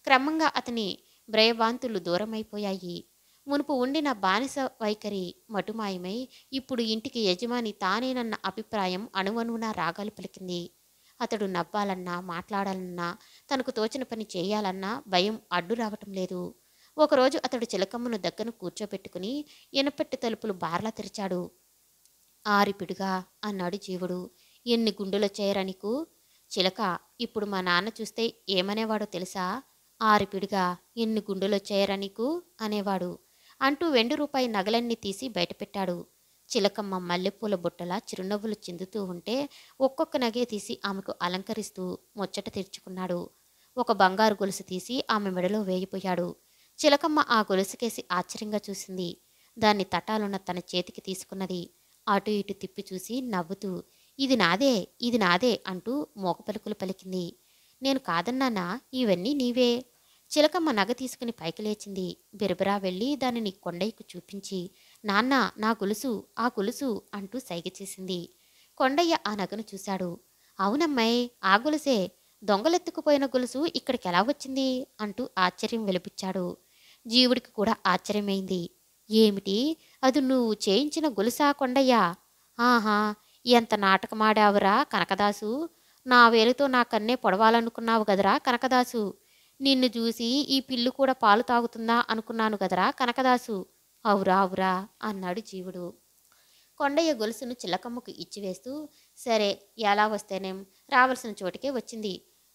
Speaker 1: క్రమంగా అతని భ్రయవాంతులు దూరమైపోయాయి మునుపు ఉండిన బానిస వైఖరి మటుమాయమై ఇప్పుడు ఇంటికి యజమాని తానేనన్న అభిప్రాయం అణువణువున రాగాలు పలికింది అతడు నవ్వాలన్నా మాట్లాడాలన్నా తనకు తోచిన పని చేయాలన్నా భయం అడ్డు రావటం లేదు ఒకరోజు అతడు చిలకమ్మను దగ్గర కూర్చోబెట్టుకుని ఇనపెట్టి తలుపులు బార్లా తెరిచాడు ఆరిపిడుగా అన్నాడు జీవుడు ఎన్ని గుండెలు చేయరా నీకు చిలక ఇప్పుడు మా నాన్న చూస్తే ఏమనేవాడో తెలుసా ఆరిపిడిగా ఎన్ని గుండెలు నీకు అనేవాడు అంటూ వెండి రూపాయి నగలన్నీ తీసి బయటపెట్టాడు చిలకమ్మ మల్లెపూల బుట్టలా చిరునవ్వులు చిందుతూ ఉంటే ఒక్కొక్క నగే తీసి ఆమెకు అలంకరిస్తూ ముచ్చట తీర్చుకున్నాడు ఒక బంగారు గొలుసు తీసి ఆమె మెడలో వేయిపోయాడు చిలకమ్మ ఆ గొలుసుకేసి ఆశ్చర్యంగా చూసింది దాన్ని తటాలున్న తన చేతికి తీసుకున్నది అటు ఇటు తిప్పి చూసి నవ్వుతూ ఇది నాదే ఇది నాదే అంటూ మోక పలుకులు పలికింది నేను కాదన్నానా ఇవన్నీ నీవే చిలకమ్మ నగ తీసుకుని పైకి లేచింది బెరబరా వెళ్ళి దానిని కొండయ్యకు చూపించి నాన్న నా గొలుసు ఆ గొలుసు అంటూ సైగ చేసింది కొండయ్య ఆ నగను చూశాడు అవునమ్మాయి ఆ గొలుసే దొంగలెత్తుకుపోయిన గొలుసు ఇక్కడికి ఎలా వచ్చింది అంటూ ఆశ్చర్యం వెలిపించాడు జీవుడికి కూడా ఆశ్చర్యమైంది ఏమిటి అది నువ్వు చేయించిన గొలుసా కొండయ్యా ఆహా ఎంత నాటకమాడావురా కనకదాసు నా వేలుతో నా కన్నే పొడవాలనుకున్నావు కదరా కనకదాసు నిన్ను చూసి ఈ పిల్లు కూడా పాలు తాగుతుందా అనుకున్నాను కదరా కనకదాసు అవురా అవురా అన్నాడు జీవుడు కొండయ్య గొలుసును చిల్లకమ్మకు ఇచ్చివేస్తూ సరే ఎలా వస్తేనేం రావలసిన చోటికే వచ్చింది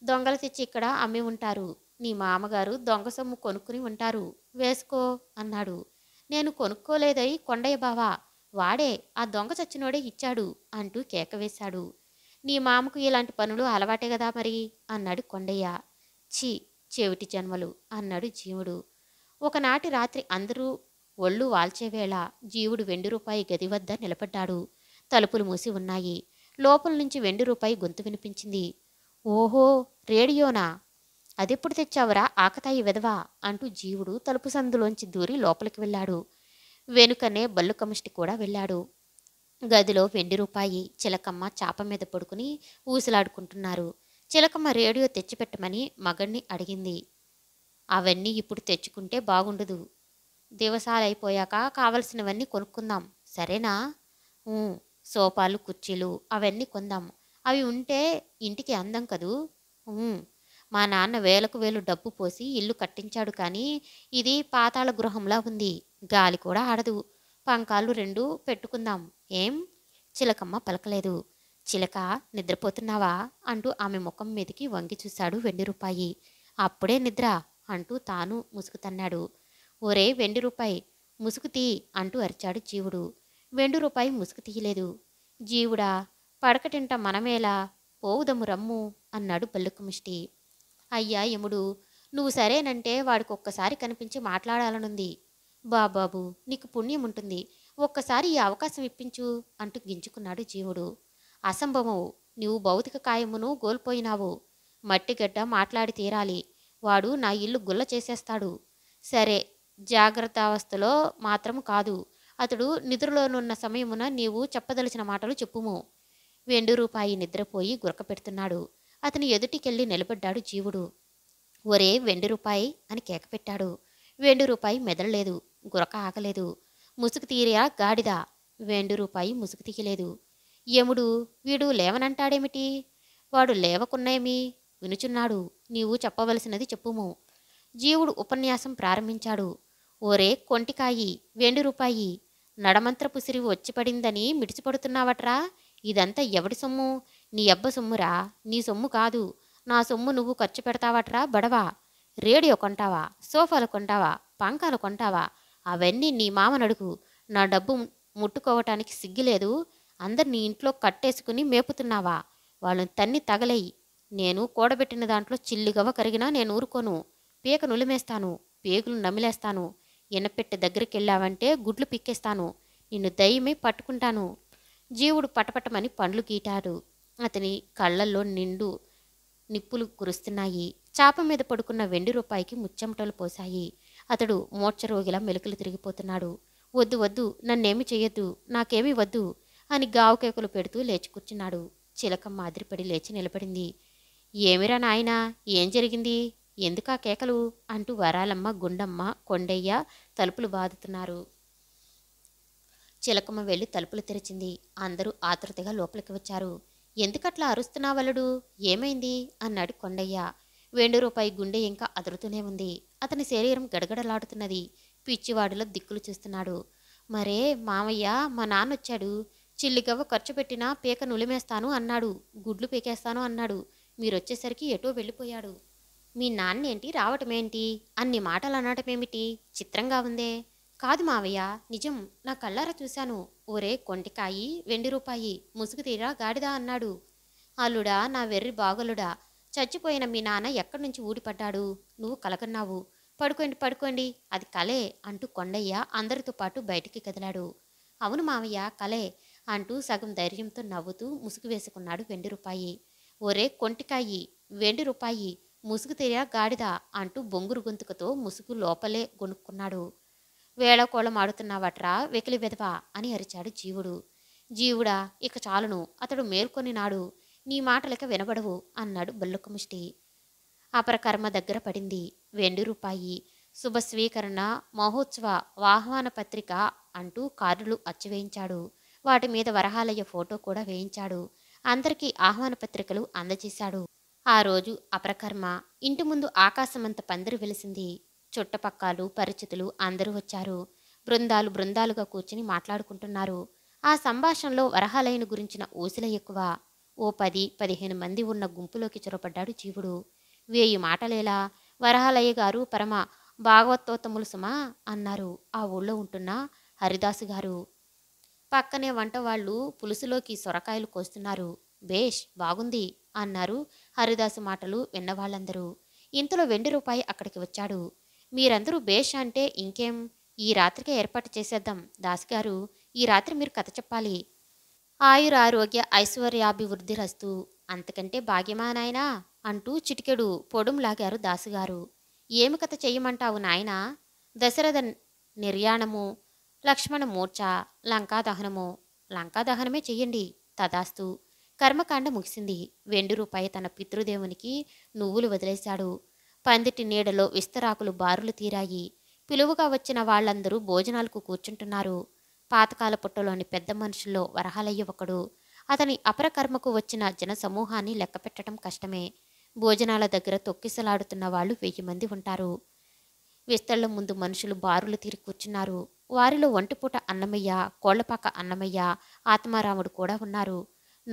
Speaker 1: దొంగలు తెచ్చి ఇక్కడ అమ్మి ఉంటారు నీ మామగారు దొంగ సొమ్ము కొనుక్కుని ఉంటారు వేసుకో అన్నాడు నేను కొనుక్కోలేదై కొండయ్య బావా వాడే ఆ దొంగ చచ్చినోడే ఇచ్చాడు అంటూ కేకవేశాడు నీ మామకు ఇలాంటి పనులు అలవాటే కదా మరి అన్నాడు కొండయ్య ఛీ చెవిటి జన్మలు అన్నాడు జీవుడు ఒకనాటి రాత్రి అందరూ ఒళ్ళు వాల్చేవేళ జీవుడు వెండి రూపాయి గది వద్ద నిలబడ్డాడు తలుపులు మూసి ఉన్నాయి లోపల నుంచి వెండి రూపాయి గొంతు వినిపించింది ఓహో రేడియోనా అదెప్పుడు తెచ్చావురా ఆకతాయి వెధవా అంటూ జీవుడు తలుపు సందులోంచి దూరి లోపలికి వెళ్ళాడు వెనుకనే బల్లు కమిష్టి కూడా వెళ్ళాడు గదిలో వెండి రూపాయి చిలకమ్మ చాప మీద పడుకుని ఊసలాడుకుంటున్నారు చిలకమ్మ రేడియో తెచ్చిపెట్టమని మగణ్ణి అడిగింది అవన్నీ ఇప్పుడు తెచ్చుకుంటే బాగుండదు దివసాలైపోయాక కావలసినవన్నీ కొనుక్కుందాం సరేనా సోఫాలు కుర్చీలు అవన్నీ కొందాం అవి ఉంటే ఇంటికి అందం కదూ మా నాన్న వేలకు వేలు డబ్బు పోసి ఇల్లు కట్టించాడు కానీ ఇది పాతాళ గృహంలా ఉంది గాలి కూడా ఆడదు పంకాలు రెండు పెట్టుకుందాం ఏం చిలకమ్మ పలకలేదు చిలక నిద్రపోతున్నావా అంటూ ఆమె ముఖం మీదకి వంగి చూశాడు వెండి రూపాయి అప్పుడే నిద్ర అంటూ తాను ముసుగుతన్నాడు ఒరే వెండి రూపాయి ముసుగు తీ అంటూ అరిచాడు జీవుడు వెండి రూపాయి ముసుగు తీయలేదు జీవుడా పడకటింట మనమేలా పోవుదము రమ్ము అన్నాడు బల్లుకుమిష్టి అయ్యా యముడు నువ్వు సరేనంటే వాడికి ఒక్కసారి కనిపించి మాట్లాడాలనుంది బాబాబు నీకు పుణ్యం ఉంటుంది ఒక్కసారి ఈ అవకాశం ఇప్పించు అంటూ గింజుకున్నాడు జీవుడు అసంభవము నీవు భౌతిక కాయమును కోల్పోయినావు మట్టిగడ్డ మాట్లాడి తీరాలి వాడు నా ఇల్లు గుల్ల చేసేస్తాడు సరే జాగ్రత్త అవస్థలో మాత్రం కాదు అతడు నిద్రలోనున్న సమయమున నీవు చెప్పదలిచిన మాటలు చెప్పుము వెండు రూపాయి నిద్రపోయి గురక పెడుతున్నాడు అతని ఎదుటికెళ్ళి నిలబడ్డాడు జీవుడు ఒరే వెండి రూపాయి అని కేకపెట్టాడు వెండి రూపాయి మెదలలేదు గురక ఆగలేదు ముసుగు తీరియా గాడిదా వెండి రూపాయి ముసుగు తీయలేదు యముడు వీడు లేవనంటాడేమిటి వాడు లేవకున్నేమి వినుచున్నాడు నీవు చెప్పవలసినది చెప్పుము జీవుడు ఉపన్యాసం ప్రారంభించాడు ఓరే కొంటికాయి వెండి రూపాయి నడమంత్రపు సిరివి వచ్చిపడిందని మిడిచిపడుతున్నావట్రా ఇదంతా ఎవడి సొమ్ము నీ అబ్బ సొమ్మురా నీ సొమ్ము కాదు నా సొమ్ము నువ్వు ఖర్చు పెడతావట్రా బడవా రేడియో కొంటావా సోఫాలు కొంటావా పంకాలు కొంటావా అవన్నీ నీ నడుగు నా డబ్బు ముట్టుకోవటానికి సిగ్గులేదు అందరినీ ఇంట్లో కట్టేసుకుని మేపుతున్నావా వాళ్ళని తన్ని తగలేయి నేను కూడబెట్టిన దాంట్లో చిల్లుగవ కరిగినా నేను ఊరుకోను పీక నులిమేస్తాను పేగులు నమిలేస్తాను ఎనపెట్టె దగ్గరికి వెళ్ళావంటే గుడ్లు పిక్కేస్తాను నిన్ను దయ్యమై పట్టుకుంటాను జీవుడు పటపటమని పండ్లు గీటాడు అతని కళ్ళల్లో నిండు నిప్పులు కురుస్తున్నాయి చాప మీద పడుకున్న వెండి రూపాయికి ముచ్చెమటలు పోశాయి అతడు మోక్షరోగిలా మెలుకలు తిరిగిపోతున్నాడు వద్దు వద్దు నన్నేమి చేయొద్దు నాకేమీ వద్దు అని గావుకేకులు పెడుతూ లేచి కూర్చున్నాడు చిలకమ్మ మాదిరిపడి లేచి నిలబడింది ఏమిరా నాయనా ఏం జరిగింది ఎందుకా కేకలు అంటూ వరాలమ్మ గుండమ్మ కొండయ్య తలుపులు బాదుతున్నారు చిలకమ్మ వెళ్ళి తలుపులు తెరిచింది అందరూ ఆతృతగా లోపలికి వచ్చారు ఎందుకట్లా అరుస్తున్నావలడు ఏమైంది అన్నాడు కొండయ్య రూపాయి గుండె ఇంకా అదురుతూనే ఉంది అతని శరీరం గడగడలాడుతున్నది పిచ్చివాడిలో దిక్కులు చూస్తున్నాడు మరే మామయ్య మా నాన్నొచ్చాడు చిల్లిగవ్వ ఖర్చు పెట్టినా పీక నులిమేస్తాను అన్నాడు గుడ్లు పీకేస్తాను అన్నాడు మీరొచ్చేసరికి ఎటో వెళ్ళిపోయాడు మీ నాన్నేంటి రావటమేంటి అన్ని మాటలు అనటమేమిటి చిత్రంగా ఉందే కాదు మావయ్య నిజం నా కళ్ళారా చూశాను ఒరే కొంటికాయి వెండి రూపాయి ముసుగు తీరా గాడిదా అన్నాడు అల్లుడా నా వెర్రి బాగలుడా చచ్చిపోయిన మీ నాన్న ఎక్కడి నుంచి ఊడిపడ్డాడు నువ్వు కలగన్నావు పడుకోండి పడుకోండి అది కలే అంటూ కొండయ్య అందరితో పాటు బయటికి కదిలాడు అవును మావయ్య కలే అంటూ సగం ధైర్యంతో నవ్వుతూ ముసుగు వేసుకున్నాడు వెండి రూపాయి ఒరే కొంటికాయి వెండి రూపాయి ముసుగు తీరా గాడిద అంటూ బొంగురు గొంతుకతో ముసుగు లోపలే గొనుక్కున్నాడు వేళకోళం ఆడుతున్నావట్రా వెకిలి వెధవా అని అరిచాడు జీవుడు జీవుడా ఇక చాలును అతడు మేల్కొని నాడు నీ మాటలకి వినబడవు అన్నాడు బల్లుకముష్టి అపరకర్మ దగ్గర పడింది వెండి రూపాయి శుభస్వీకరణ మహోత్సవ వాహ్వాన పత్రిక అంటూ కార్డులు అచ్చివేయించాడు వాటి మీద వరహాలయ్య ఫోటో కూడా వేయించాడు అందరికీ ఆహ్వాన పత్రికలు అందజేశాడు ఆ రోజు అపరకర్మ ఇంటి ముందు ఆకాశమంత పందిరి వెలిసింది చుట్టపక్కలు పరిచితులు అందరూ వచ్చారు బృందాలు బృందాలుగా కూర్చుని మాట్లాడుకుంటున్నారు ఆ సంభాషణలో వరహాలయను గురించిన ఊసిల ఎక్కువ ఓ పది పదిహేను మంది ఉన్న గుంపులోకి చొరబడ్డాడు జీవుడు వేయి మాటలేలా వరహాలయ్య గారు పరమ భాగవతోత్తములు సుమా అన్నారు ఆ ఊళ్ళో ఉంటున్న హరిదాసు గారు పక్కనే వంట వాళ్ళు పులుసులోకి సొరకాయలు కోస్తున్నారు బేష్ బాగుంది అన్నారు హరిదాసు మాటలు విన్నవాళ్ళందరూ ఇంతలో వెండి రూపాయి అక్కడికి వచ్చాడు మీరందరూ బేష్ అంటే ఇంకేం ఈ రాత్రికే ఏర్పాటు చేసేద్దాం దాసిగారు ఈ రాత్రి మీరు కథ చెప్పాలి ఆయుర ఆరోగ్య ఐశ్వర్యాభివృద్ధి రస్తు అంతకంటే భాగ్యమా నాయనా అంటూ చిటికెడు పొడుం లాగారు దాసుగారు ఏమి కథ చెయ్యమంటావు నాయనా దశరథ నిర్యాణము లక్ష్మణ మూర్ఛ లంకా దహనము లంకా దహనమే చెయ్యండి తదాస్తు కర్మకాండ ముగిసింది వెండి రూపాయి తన పితృదేవునికి నువ్వులు వదిలేశాడు పందిటి నీడలో విస్తరాకులు బారులు తీరాయి పిలువుగా వచ్చిన వాళ్ళందరూ భోజనాలకు కూర్చుంటున్నారు పాతకాల పుట్టలోని పెద్ద మనుషుల్లో వరహాలయ్య ఒకడు అతని అపరకర్మకు వచ్చిన జనసమూహాన్ని లెక్కపెట్టడం కష్టమే భోజనాల దగ్గర తొక్కిసలాడుతున్న వాళ్ళు వెయ్యి మంది ఉంటారు విస్తళ్ల ముందు మనుషులు బారులు తీరి కూర్చున్నారు వారిలో ఒంటిపూట అన్నమయ్య కోళ్లపాక అన్నమయ్య ఆత్మారాముడు కూడా ఉన్నారు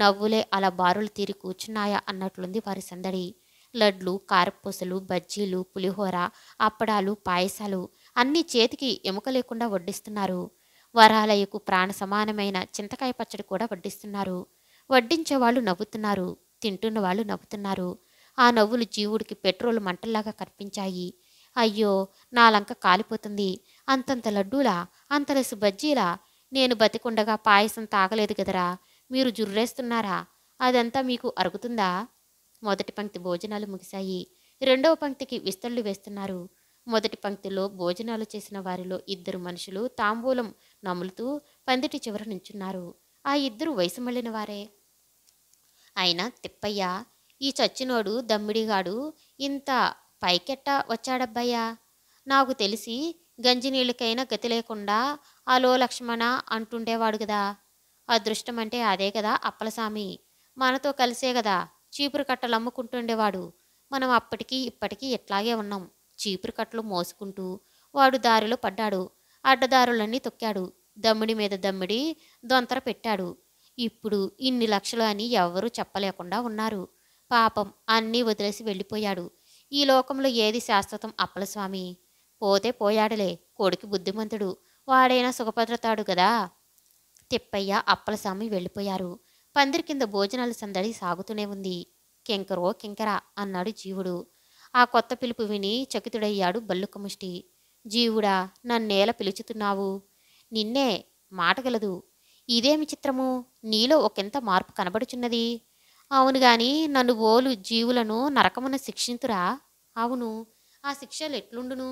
Speaker 1: నవ్వులే అలా బారులు తీరి కూర్చున్నాయా అన్నట్లుంది వారి సందడి లడ్లు కారపూసలు బజ్జీలు పులిహోర అప్పడాలు పాయసాలు అన్ని చేతికి ఎముక లేకుండా వడ్డిస్తున్నారు వరాలయ్యకు ప్రాణ సమానమైన చింతకాయ పచ్చడి కూడా వడ్డిస్తున్నారు వడ్డించేవాళ్ళు నవ్వుతున్నారు తింటున్న వాళ్ళు నవ్వుతున్నారు ఆ నవ్వులు జీవుడికి పెట్రోల్ మంటల్లాగా కనిపించాయి అయ్యో నా లంక కాలిపోతుంది అంతంత లడ్డూలా అంతలసి బజ్జీలా నేను బతికుండగా పాయసం తాగలేదు కదరా మీరు జుర్రేస్తున్నారా అదంతా మీకు అరుగుతుందా మొదటి పంక్తి భోజనాలు ముగిశాయి రెండవ పంక్తికి విస్తళ్లు వేస్తున్నారు మొదటి పంక్తిలో భోజనాలు చేసిన వారిలో ఇద్దరు మనుషులు తాంబూలం నములుతూ పందిటి చివర నుంచున్నారు ఆ ఇద్దరు వయసు మళ్ళిన వారే అయినా తిప్పయ్య ఈ చచ్చినోడు దమ్మిడిగాడు ఇంత పైకెట్ట వచ్చాడబ్బయ్యా నాకు తెలిసి గంజినీళ్ళకైనా గతి లేకుండా అలో లక్ష్మణ అంటుండేవాడు కదా అదృష్టం అంటే అదే కదా అప్పలసామి మనతో కలిసే కదా చీపురు కట్టలు అమ్ముకుంటుండేవాడు మనం అప్పటికీ ఇప్పటికీ ఇట్లాగే ఉన్నాం చీపురు కట్టలు మోసుకుంటూ వాడు దారిలో పడ్డాడు అడ్డదారులన్నీ తొక్కాడు దమ్మిడి మీద దమ్మిడి దొంతర పెట్టాడు ఇప్పుడు ఇన్ని లక్షలు అని ఎవరూ చెప్పలేకుండా ఉన్నారు పాపం అన్నీ వదిలేసి వెళ్ళిపోయాడు ఈ లోకంలో ఏది శాశ్వతం అప్పలస్వామి పోతే పోయాడులే కొడుకు బుద్ధిమంతుడు వాడైనా సుఖభద్రతాడు కదా తిప్పయ్య అప్పలస్వామి వెళ్ళిపోయారు పందిరి కింద భోజనాలు సందడి సాగుతూనే ఉంది కెంకరో కెంకరా అన్నాడు జీవుడు ఆ కొత్త పిలుపు విని చకితుడయ్యాడు బల్లుకముష్టి జీవుడా నన్నేల పిలుచుతున్నావు నిన్నే మాటగలదు ఇదేమి చిత్రము నీలో ఒకంత మార్పు కనబడుచున్నది అవును గాని నన్ను ఓలు జీవులను నరకమున శిక్షింతురా అవును ఆ శిక్షలు ఎట్లుండును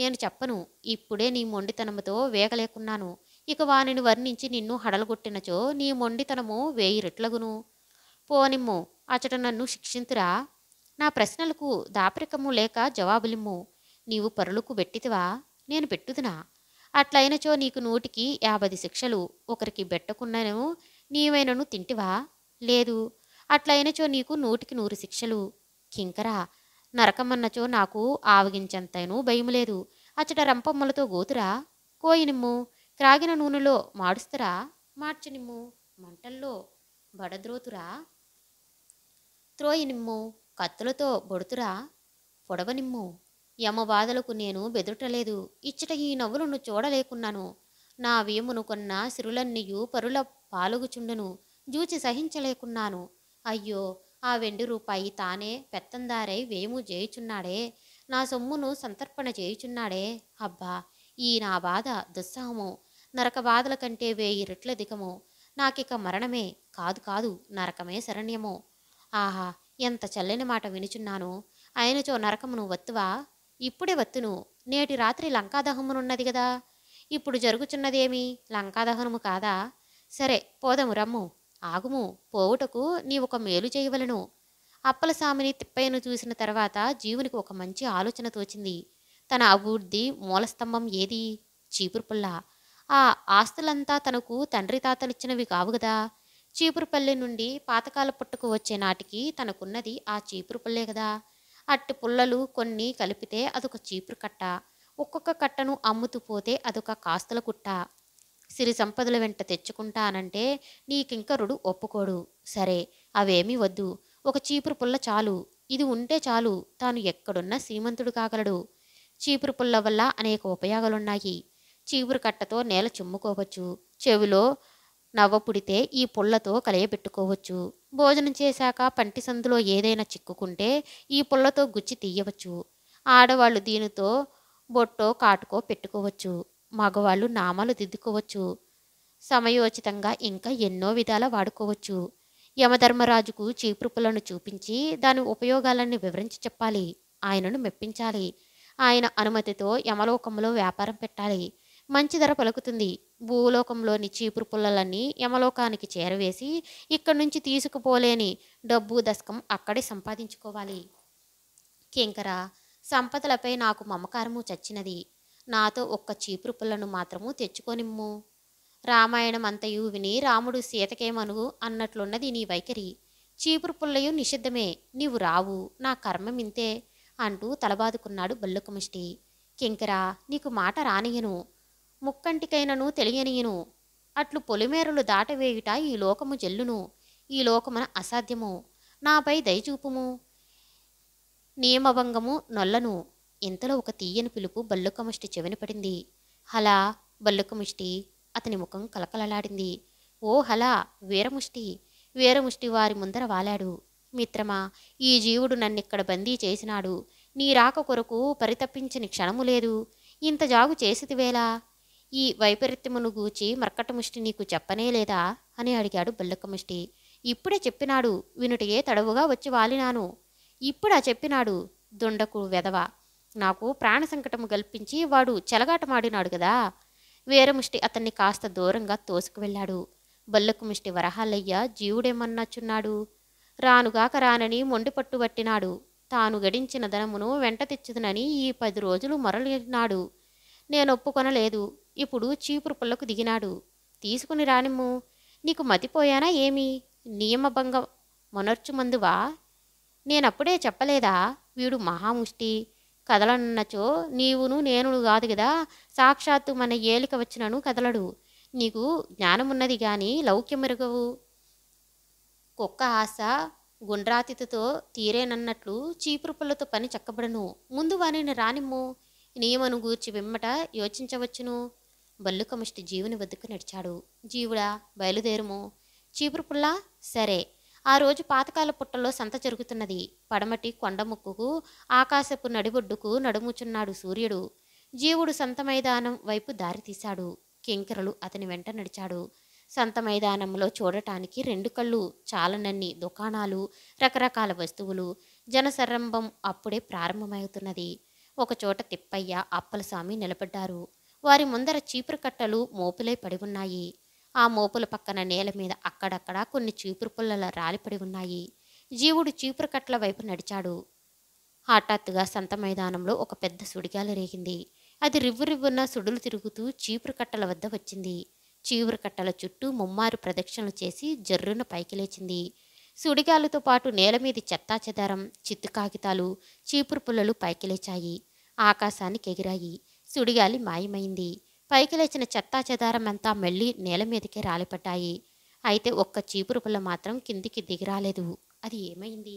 Speaker 1: నేను చెప్పను ఇప్పుడే నీ మొండితనంతో వేగలేకున్నాను ఇక వానిని వర్ణించి నిన్ను హడలగొట్టినచో నీ మొండితనము వేయి రెట్లగును పోనిమ్ము అచట నన్ను శిక్షింతురా నా ప్రశ్నలకు దాపరికము లేక జవాబులిమ్ము నీవు పరులకు పెట్టితివా నేను పెట్టుదినా అట్లయినచో నీకు నూటికి యాభై శిక్షలు ఒకరికి బెట్టకున్నాను నీవైనను తింటివా లేదు అట్లయినచో నీకు నూటికి నూరు శిక్షలు కింకరా నరకమన్నచో నాకు ఆవగించంతైనూ భయం లేదు అచట రంపమ్మలతో గోతురా కోయినిమ్ము త్రాగిన నూనెలో మాడుస్తరా మార్చనిమ్ము మంటల్లో బడద్రోతురా త్రోయినిమ్ము కత్తులతో బొడుతురా పొడవనిమ్ము యమబాధలకు నేను బెదుటలేదు ఇచ్చట ఈ నవ్వులను చూడలేకున్నాను నా వేమును కొన్న సిరులన్నీయు పరుల పాలుగుచుండును జూచి సహించలేకున్నాను అయ్యో ఆ వెండి రూపాయి తానే పెత్తందారై వేము చేయుచున్నాడే నా సొమ్మును సంతర్పణ చేయుచున్నాడే అబ్బా ఈ నా బాధ దుస్సాహము నరక బాధల కంటే వేయి రెట్ల దిగము నాకిక మరణమే కాదు కాదు నరకమే శరణ్యము ఆహా ఎంత చల్లని మాట వినుచున్నాను ఆయనచో నరకమును వత్తువా ఇప్పుడే వత్తును నేటి రాత్రి లంకాదహమునున్నది గదా ఇప్పుడు జరుగుచున్నదేమి లంకాదహనము కాదా సరే పోదము రమ్ము ఆగుము పోవుటకు నీ ఒక మేలు చేయవలను అప్పలస్వామిని తిప్పయ్యను చూసిన తర్వాత జీవునికి ఒక మంచి ఆలోచన తోచింది తన అభివృద్ధి మూలస్తంభం ఏది చీపురుపుల్లా ఆ ఆస్తులంతా తనకు తండ్రి తాతలిచ్చినవి కావు కదా చీపురుపల్లి నుండి పాతకాల పుట్టుకు వచ్చే నాటికి తనకున్నది ఆ చీపురుపల్లే కదా అట్టి పుల్లలు కొన్ని కలిపితే అదొక చీపురు కట్ట ఒక్కొక్క కట్టను అమ్ముతూ పోతే అదొక కాస్తుల కుట్ట సిరి సంపదల వెంట తెచ్చుకుంటానంటే నీకింకరుడు ఒప్పుకోడు సరే అవేమీ వద్దు ఒక చీపురు పుల్ల చాలు ఇది ఉంటే చాలు తాను ఎక్కడున్న శ్రీమంతుడు కాగలడు చీపురు పుల్ల వల్ల అనేక ఉపయోగాలున్నాయి చీపురు కట్టతో నేల చిమ్ముకోవచ్చు చెవిలో నవ్వ పుడితే ఈ పుల్లతో కలయబెట్టుకోవచ్చు భోజనం చేశాక పంటి సందులో ఏదైనా చిక్కుకుంటే ఈ పుల్లతో గుచ్చి తీయవచ్చు ఆడవాళ్ళు దీనితో బొట్టో కాటుకో పెట్టుకోవచ్చు మగవాళ్ళు నామాలు దిద్దుకోవచ్చు సమయోచితంగా ఇంకా ఎన్నో విధాల వాడుకోవచ్చు యమధర్మరాజుకు చీపురుపులను చూపించి దాని ఉపయోగాలన్నీ వివరించి చెప్పాలి ఆయనను మెప్పించాలి ఆయన అనుమతితో యమలోకంలో వ్యాపారం పెట్టాలి మంచి ధర పలుకుతుంది భూలోకంలోని చీపురు పుల్లలన్నీ యమలోకానికి చేరవేసి ఇక్కడి నుంచి తీసుకుపోలేని డబ్బు దశకం అక్కడే సంపాదించుకోవాలి కింకర సంపదలపై నాకు మమకారము చచ్చినది నాతో ఒక్క చీపురు పుల్లను మాత్రము తెచ్చుకోనిమ్ము రామాయణం అంతయు విని రాముడు సీతకేమను అన్నట్లున్నది నీ వైఖరి చీపురు పుల్లయు నిషిద్ధమే నీవు రావు నా కర్మమింతే అంటూ తలబాదుకున్నాడు బల్లుకముష్టి కింకరా నీకు మాట రానియను ముక్కంటికైనను తెలియనియును అట్లు పొలిమేరలు దాటవేయుట ఈ లోకము జల్లును ఈ లోకమున అసాధ్యము నాపై దయచూపుము నియమభంగము నొల్లను ఇంతలో ఒక తీయని పిలుపు బల్లుకముష్టి చెవిన పడింది హలా బల్లుకముష్టి అతని ముఖం కలకలలాడింది ఓ హలా వీరముష్టి వీరముష్టి వారి ముందర వాలాడు మిత్రమా ఈ జీవుడు నన్నిక్కడ బందీ చేసినాడు నీ రాక కొరకు పరితప్పించని క్షణము లేదు ఇంత జాగు చేసిదివేలా ఈ వైపరీత్యమును గూచి మర్కటముష్టి నీకు చెప్పనే లేదా అని అడిగాడు బల్లకముష్టి ఇప్పుడే చెప్పినాడు వినుటయే తడవుగా వచ్చి వాలినాను ఇప్పుడా చెప్పినాడు దొండకు వెదవ నాకు ప్రాణ సంకటము గల్పించి వాడు చెలగాటమాడినాడు కదా వీరముష్టి అతన్ని కాస్త దూరంగా తోసుకు వెళ్ళాడు బల్లకు ముష్టి వరహాలయ్య జీవుడేమన్నాచున్నాడు రానుగాక రానని మొండి పట్టుబట్టినాడు తాను గడించిన ధనమును వెంట తెచ్చుదనని ఈ పది రోజులు మొరలినాడు నేను ఒప్పుకొనలేదు ఇప్పుడు చీపురు పుల్లకు దిగినాడు తీసుకుని రానిమ్ము నీకు మతిపోయానా ఏమి నియమభంగం మొనర్చుమందువా నేనప్పుడే చెప్పలేదా వీడు మహాముష్టి కదలనున్నచో నీవును నేను కాదు కదా సాక్షాత్తు మన ఏలిక వచ్చినను కదలడు నీకు జ్ఞానమున్నది గాని లౌక్యమెరుగవు కుక్క ఆశ గుండ్రాతితో తీరేనన్నట్లు చీపురు పుల్లతో పని చక్కబడను ముందు వాని రానిమ్ము నియమను గూర్చి విమ్మట యోచించవచ్చును బల్లుకమిష్టి జీవుని వద్దకు నడిచాడు జీవుడా బయలుదేరుము చీపురు సరే ఆ రోజు పాతకాల పుట్టలో సంత జరుగుతున్నది పడమటి కొండ ముక్కుకు ఆకాశపు నడిబొడ్డుకు నడుముచున్నాడు సూర్యుడు జీవుడు సంత మైదానం వైపు దారితీశాడు కింకరలు అతని వెంట నడిచాడు సంత మైదానంలో చూడటానికి రెండు కళ్ళు చాలనన్ని దుకాణాలు రకరకాల వస్తువులు జనసరంభం అప్పుడే ప్రారంభమవుతున్నది ఒకచోట తిప్పయ్య అప్పలస్వామి నిలబడ్డారు వారి ముందర చీపురు కట్టలు మోపులై పడి ఉన్నాయి ఆ మోపుల పక్కన నేల మీద అక్కడక్కడ కొన్ని చీపురు పుల్లల రాలిపడి ఉన్నాయి జీవుడు చీపురు కట్టల వైపు నడిచాడు హఠాత్తుగా సంత మైదానంలో ఒక పెద్ద సుడిగాలి రేగింది అది రివ్వు రివ్వున్న సుడులు తిరుగుతూ చీపురు కట్టల వద్ద వచ్చింది చీపురు కట్టల చుట్టూ ముమ్మారు ప్రదక్షిణలు చేసి జర్రున పైకి లేచింది సుడిగాలితో పాటు నేల మీద చెత్తా చెదారం చిత్తు కాగితాలు చీపురు పుల్లలు పైకి లేచాయి ఆకాశానికి ఎగిరాయి సుడిగాలి మాయమైంది పైకి లేచిన చెత్తా చెదారమంతా మెళ్ళి నేల మీదకే రాలిపడ్డాయి అయితే ఒక్క చీపురు పుల్ల మాత్రం కిందికి దిగిరాలేదు అది ఏమైంది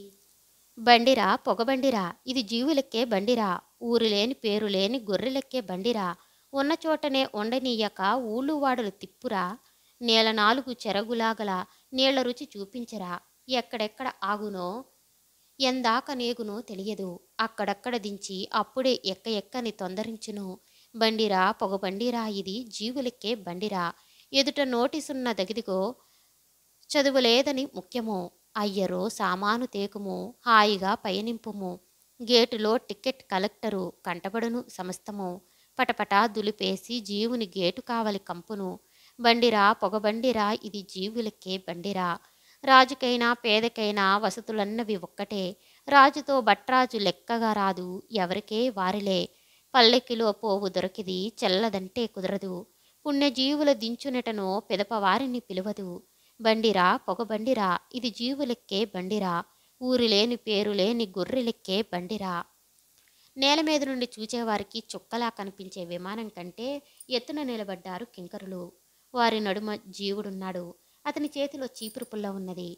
Speaker 1: బండిరా పొగబండిరా ఇది జీవులెక్కే బండిరా ఊరు లేని పేరు లేని గొర్రెలెక్కే బండిరా ఉన్న చోటనే ఉండనీయక ఊళ్ళు వాడలు తిప్పురా నేల నాలుగు చెరగులాగల నీళ్ల రుచి చూపించరా ఎక్కడెక్కడ ఆగునో ఎందాక నేగునో తెలియదు అక్కడక్కడ దించి అప్పుడే ఎక్క ఎక్కని తొందరించును బండిరా పొగబండిరా ఇది జీవులెక్కే బండిరా ఎదుట నోటీసున్న దగిదిగో చదువులేదని ముఖ్యము అయ్యరో సామాను తేకుము హాయిగా పయనింపుము గేటులో టికెట్ కలెక్టరు కంటబడును సమస్తము పటపటా దులిపేసి జీవుని గేటు కావలి కంపును బండిరా పొగబండిరా ఇది జీవులకే బండిరా రాజుకైనా పేదకైనా వసతులన్నవి ఒక్కటే రాజుతో బట్రాజు లెక్కగా రాదు ఎవరికే వారిలే పల్లెకిలో పోవు దొరికిది చెల్లదంటే కుదరదు పుణ్యజీవుల దించునటనో పెదపవారిని పిలవదు బండిరా పొగబండిరా ఇది జీవులెక్కే బండిరా ఊరిలేని పేరులేని గొర్రెలెక్కే బండిరా నేల మీద నుండి చూచేవారికి చుక్కలా కనిపించే విమానం కంటే ఎత్తున నిలబడ్డారు కింకరులు వారి నడుమ జీవుడున్నాడు అతని చేతిలో చీపురు పుల్ల ఉన్నది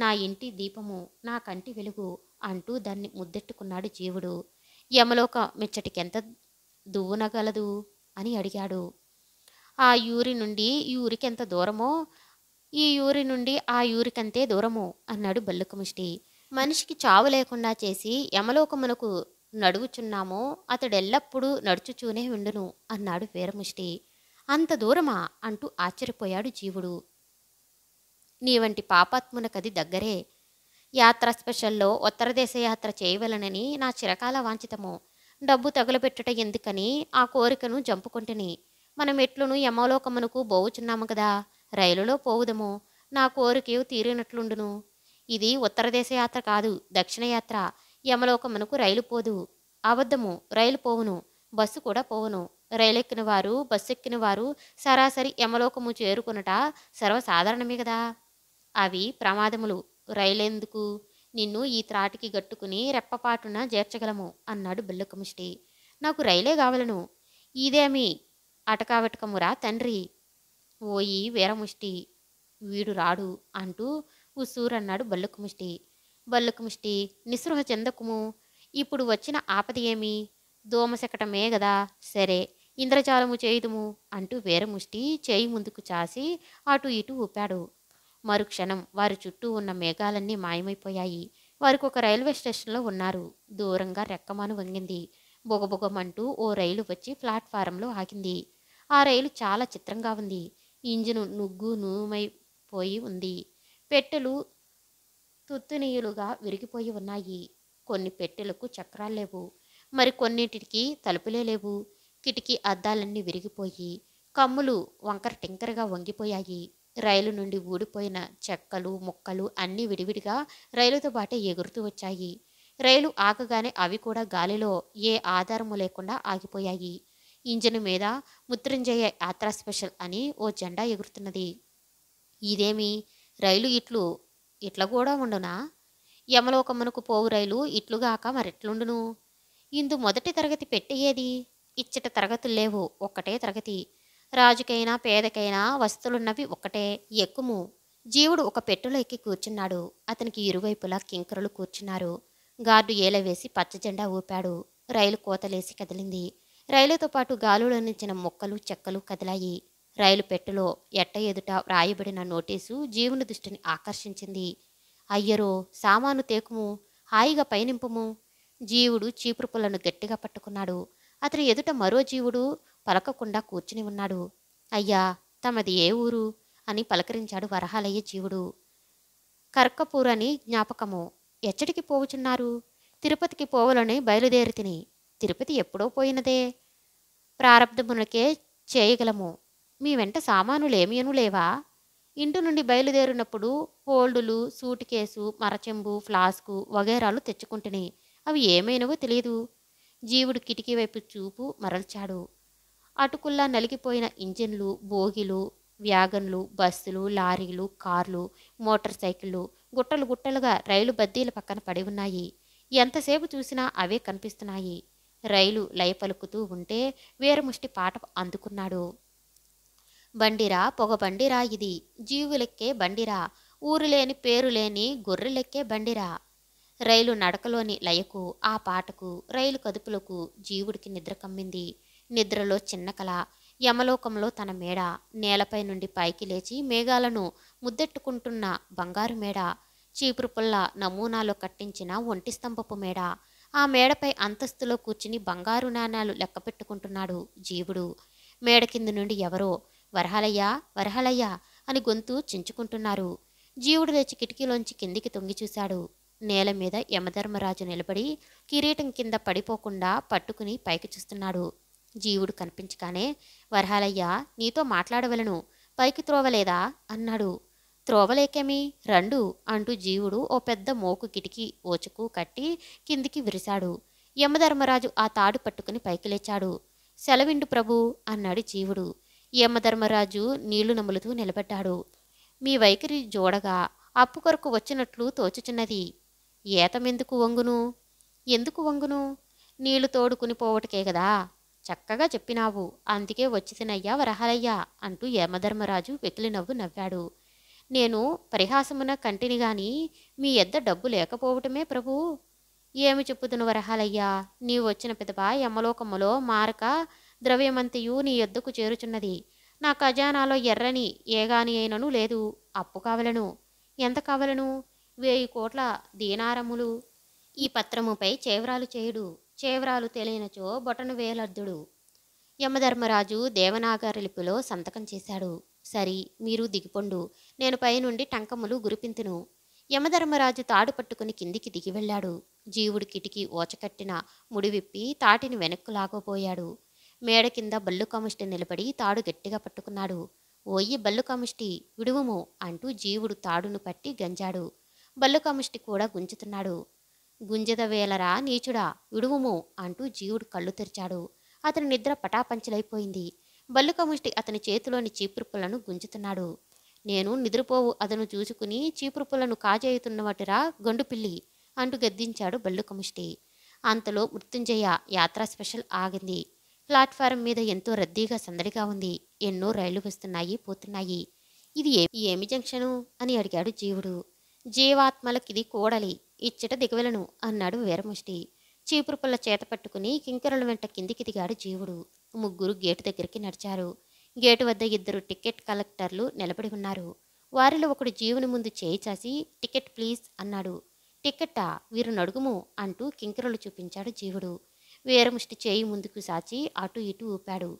Speaker 1: నా ఇంటి దీపము నా కంటి వెలుగు అంటూ దాన్ని ముద్దెట్టుకున్నాడు జీవుడు యమలోక మెచ్చటికెంత దువ్వునగలదు అని అడిగాడు ఆ యూరి నుండి ఈ ఊరికెంత దూరమో ఈ యూరి నుండి ఆ యూరికంతే దూరము అన్నాడు బల్లుకముష్టి మనిషికి చావు లేకుండా చేసి యమలోకమునకు నడువుచున్నామో అతడెల్లప్పుడూ నడుచుచూనే ఉండును అన్నాడు వీరముష్టి అంత దూరమా అంటూ ఆశ్చర్యపోయాడు జీవుడు నీ వంటి పాపాత్మునకది దగ్గరే యాత్ర స్పెషల్లో ఉత్తర దేశయాత్ర చేయవలనని నా చిరకాల వాంఛితము డబ్బు తగులబెట్టుట ఎందుకని ఆ కోరికను జంపుకుంటుని మనం ఎట్లును యమలోకమునకు బోవుచున్నాము కదా రైలులో పోవుదము నా కోరిక తీరినట్లుండును ఇది ఉత్తర దేశయాత్ర కాదు దక్షిణ యాత్ర యమలోకమునకు రైలు పోదు అబద్ధము రైలు పోవును బస్సు కూడా పోవును రైలెక్కిన వారు బస్సు ఎక్కిన వారు సరాసరి యమలోకము చేరుకునట సర్వసాధారణమే కదా అవి ప్రమాదములు రైలెందుకు నిన్ను ఈ త్రాటికి గట్టుకుని రెప్పపాటున చేర్చగలము అన్నాడు కమిష్టి నాకు రైలే కావలను ఇదేమి అటకావెటకమురా తండ్రి ఓయి వీరముష్టి వీడు రాడు అంటూ ఉసూరన్నాడు బల్లుకుముష్టి బల్లుకుముష్టి నిస్సృహ చెందకుము ఇప్పుడు వచ్చిన ఆపద ఏమి దోమశకటమే గదా సరే ఇంద్రజాలము చేయుదుము అంటూ వీరముష్టి చేయి ముందుకు చాసి అటు ఇటు ఊపాడు మరుక్షణం వారి చుట్టూ ఉన్న మేఘాలన్నీ మాయమైపోయాయి వారికి ఒక రైల్వే స్టేషన్లో ఉన్నారు దూరంగా రెక్కమాను వంగింది బొగబొగమంటూ ఓ రైలు వచ్చి ప్లాట్ఫారంలో ఆగింది ఆ రైలు చాలా చిత్రంగా ఉంది ఇంజిను నుగ్గు నూమైపోయి ఉంది పెట్టెలు తుత్తునీయులుగా విరిగిపోయి ఉన్నాయి కొన్ని పెట్టెలకు చక్రాలు లేవు మరి కొన్నిటికి తలుపులే లేవు కిటికీ అద్దాలన్నీ విరిగిపోయి కమ్ములు వంకర టింకరగా వంగిపోయాయి రైలు నుండి ఊడిపోయిన చెక్కలు ముక్కలు అన్నీ విడివిడిగా రైలుతో పాటే ఎగురుతూ వచ్చాయి రైలు ఆగగానే అవి కూడా గాలిలో ఏ ఆధారము లేకుండా ఆగిపోయాయి ఇంజన్ మీద ముత్రంజయ యాత్ర స్పెషల్ అని ఓ జెండా ఎగురుతున్నది ఇదేమి రైలు ఇట్లు ఇట్ల కూడా ఉండునా యమలోకమునకు పోవు రైలు ఇట్లుగాక మరెట్లుండును ఇందు మొదటి తరగతి పెట్టేది ఇచ్చట తరగతులు లేవు ఒక్కటే తరగతి రాజుకైనా పేదకైనా వస్తువులున్నవి ఒకటే ఎక్కుము జీవుడు ఒక పెట్టులో ఎక్కి కూర్చున్నాడు అతనికి ఇరువైపులా కింకరులు కూర్చున్నారు గార్డు ఏలవేసి పచ్చజెండా ఊపాడు రైలు కోతలేసి కదిలింది రైలుతో పాటు గాలులో నించిన మొక్కలు చెక్కలు కదిలాయి రైలు పెట్టులో ఎట్ట ఎదుట వ్రాయబడిన నోటీసు జీవుని దృష్టిని ఆకర్షించింది అయ్యరో సామాను తేకుము హాయిగా పైనింపుము జీవుడు చీపురు పుల్లను గట్టిగా పట్టుకున్నాడు అతని ఎదుట మరో జీవుడు పలకకుండా కూర్చుని ఉన్నాడు అయ్యా తమది ఏ ఊరు అని పలకరించాడు వరహాలయ్య జీవుడు కర్కపూర్ అని జ్ఞాపకము ఎచ్చటికి పోవుచున్నారు తిరుపతికి పోవలని బయలుదేరితిని తిరుపతి ఎప్పుడో పోయినదే ప్రారంభమునకే చేయగలము మీ వెంట సామానులేమియను లేవా ఇంటి నుండి బయలుదేరినప్పుడు హోల్డులు సూట్ కేసు మరచెంబు ఫ్లాస్కు వగైరాలు తెచ్చుకుంటుని అవి ఏమైనవో తెలియదు జీవుడు కిటికీ వైపు చూపు మరల్చాడు అటుకుల్లా నలిగిపోయిన ఇంజిన్లు బోగిలు వ్యాగన్లు బస్సులు లారీలు కార్లు మోటార్ సైకిళ్ళు గుట్టలు గుట్టలుగా రైలు బద్దీల పక్కన పడి ఉన్నాయి ఎంతసేపు చూసినా అవే కనిపిస్తున్నాయి రైలు లయపలుకుతూ ఉంటే వేరుముష్టి పాట అందుకున్నాడు బండిరా పొగ బండిరా ఇది జీవులెక్కే బండిరా ఊరు లేని పేరు లేని గొర్రెలెక్కే బండిరా రైలు నడకలోని లయకు ఆ పాటకు రైలు కదుపులకు జీవుడికి నిద్ర కమ్మింది నిద్రలో చిన్న కల యమలోకంలో తన మేడ నేలపై నుండి పైకి లేచి మేఘాలను ముద్దెట్టుకుంటున్న బంగారు మేడ చీపురుపుల్ల నమూనాలో కట్టించిన ఒంటి స్తంభపు మేడ ఆ మేడపై అంతస్తులో కూర్చుని బంగారు నాణాలు లెక్క పెట్టుకుంటున్నాడు జీవుడు మేడ కింద నుండి ఎవరో వరహలయ్యా వరహలయ్యా అని గొంతు చించుకుంటున్నారు జీవుడు లేచి కిటికీలోంచి కిందికి తొంగి చూశాడు నేల మీద యమధర్మరాజు నిలబడి కిరీటం కింద పడిపోకుండా పట్టుకుని పైకి చూస్తున్నాడు జీవుడు కనిపించగానే వరహాలయ్య నీతో మాట్లాడవలను పైకి త్రోవలేదా అన్నాడు త్రోవలేకేమి రండు అంటూ జీవుడు ఓ పెద్ద మోకు కిటికీ ఓచకు కట్టి కిందికి విరిశాడు యమధర్మరాజు ఆ తాడు పట్టుకుని పైకి లేచాడు సెలవిండు ప్రభు అన్నాడు జీవుడు యమధర్మరాజు నీళ్లు నములుతూ నిలబడ్డాడు మీ వైఖరి జోడగా అప్పు కొరకు వచ్చినట్లు తోచుచున్నది ఏతమెందుకు వంగును ఎందుకు వంగును నీళ్లు తోడుకుని పోవటకే కదా చక్కగా చెప్పినావు అందుకే తినయ్యా వరహాలయ్యా అంటూ యమధర్మరాజు వెకిలినవ్వు నవ్వు నవ్వాడు నేను పరిహాసమున కంటిని గాని మీ ఎద్ద డబ్బు లేకపోవటమే ప్రభు ఏమి చెప్పుదును వరహాలయ్యా నీ వచ్చిన పిదప యమలోకములో మారక ద్రవ్యమంతయు నీ ఎద్దుకు చేరుచున్నది నా ఖజానాలో ఎర్రని ఏగాని అయినను లేదు అప్పు కావలను ఎంత కావలను వేయి కోట్ల దీనారములు ఈ పత్రముపై చేవరాలు చేయుడు చేవరాలు తెలియనచో బొటను వేలర్ధుడు యమధర్మరాజు లిపిలో సంతకం చేశాడు సరి మీరు దిగిపొండు నేను పైనుండి టంకములు గురిపింతును యమధర్మరాజు తాడు పట్టుకుని కిందికి దిగి వెళ్ళాడు జీవుడి కిటికీ ఓచకట్టిన ముడివిప్పి తాటిని వెనక్కు లాగోపోయాడు మేడ కింద బల్లు కమిష్టి నిలబడి తాడు గట్టిగా పట్టుకున్నాడు ఓయి బల్లు కమిష్టి విడువుము అంటూ జీవుడు తాడును పట్టి గంజాడు బల్లు కముష్టి కూడా గుంజుతున్నాడు గుంజద వేలరా నీచుడా విడువుము అంటూ జీవుడు కళ్ళు తెరిచాడు అతని నిద్ర పటాపంచలైపోయింది బల్లుక ముష్టి అతని చేతిలోని చీపురుపులను గుంజుతున్నాడు నేను నిద్రపోవు అతను చూసుకుని చీపురుపులను కాజేయుతున్నవటిరా గొండుపిల్లి అంటూ గద్దించాడు బల్లుక ముష్టి అంతలో మృత్యుంజయ యాత్రా స్పెషల్ ఆగింది ప్లాట్ఫారం మీద ఎంతో రద్దీగా సందడిగా ఉంది ఎన్నో రైళ్లు వస్తున్నాయి పోతున్నాయి ఇది ఏమి జంక్షను అని అడిగాడు జీవుడు జీవాత్మలకిది కూడలి ఇచ్చట దిగవెలను అన్నాడు వీరముష్టి చీపురు పుల్ల చేత పట్టుకుని కింకరుల వెంట కిందికి దిగాడు జీవుడు ముగ్గురు గేటు దగ్గరికి నడిచారు గేటు వద్ద ఇద్దరు టికెట్ కలెక్టర్లు నిలబడి ఉన్నారు వారిలో ఒకడు జీవుని ముందు చేయి చాసి టికెట్ ప్లీజ్ అన్నాడు టికెట్టా వీరు నడుగుము అంటూ కింకరులు చూపించాడు జీవుడు వీరముష్టి చేయి ముందుకు సాచి అటు ఇటు ఊపాడు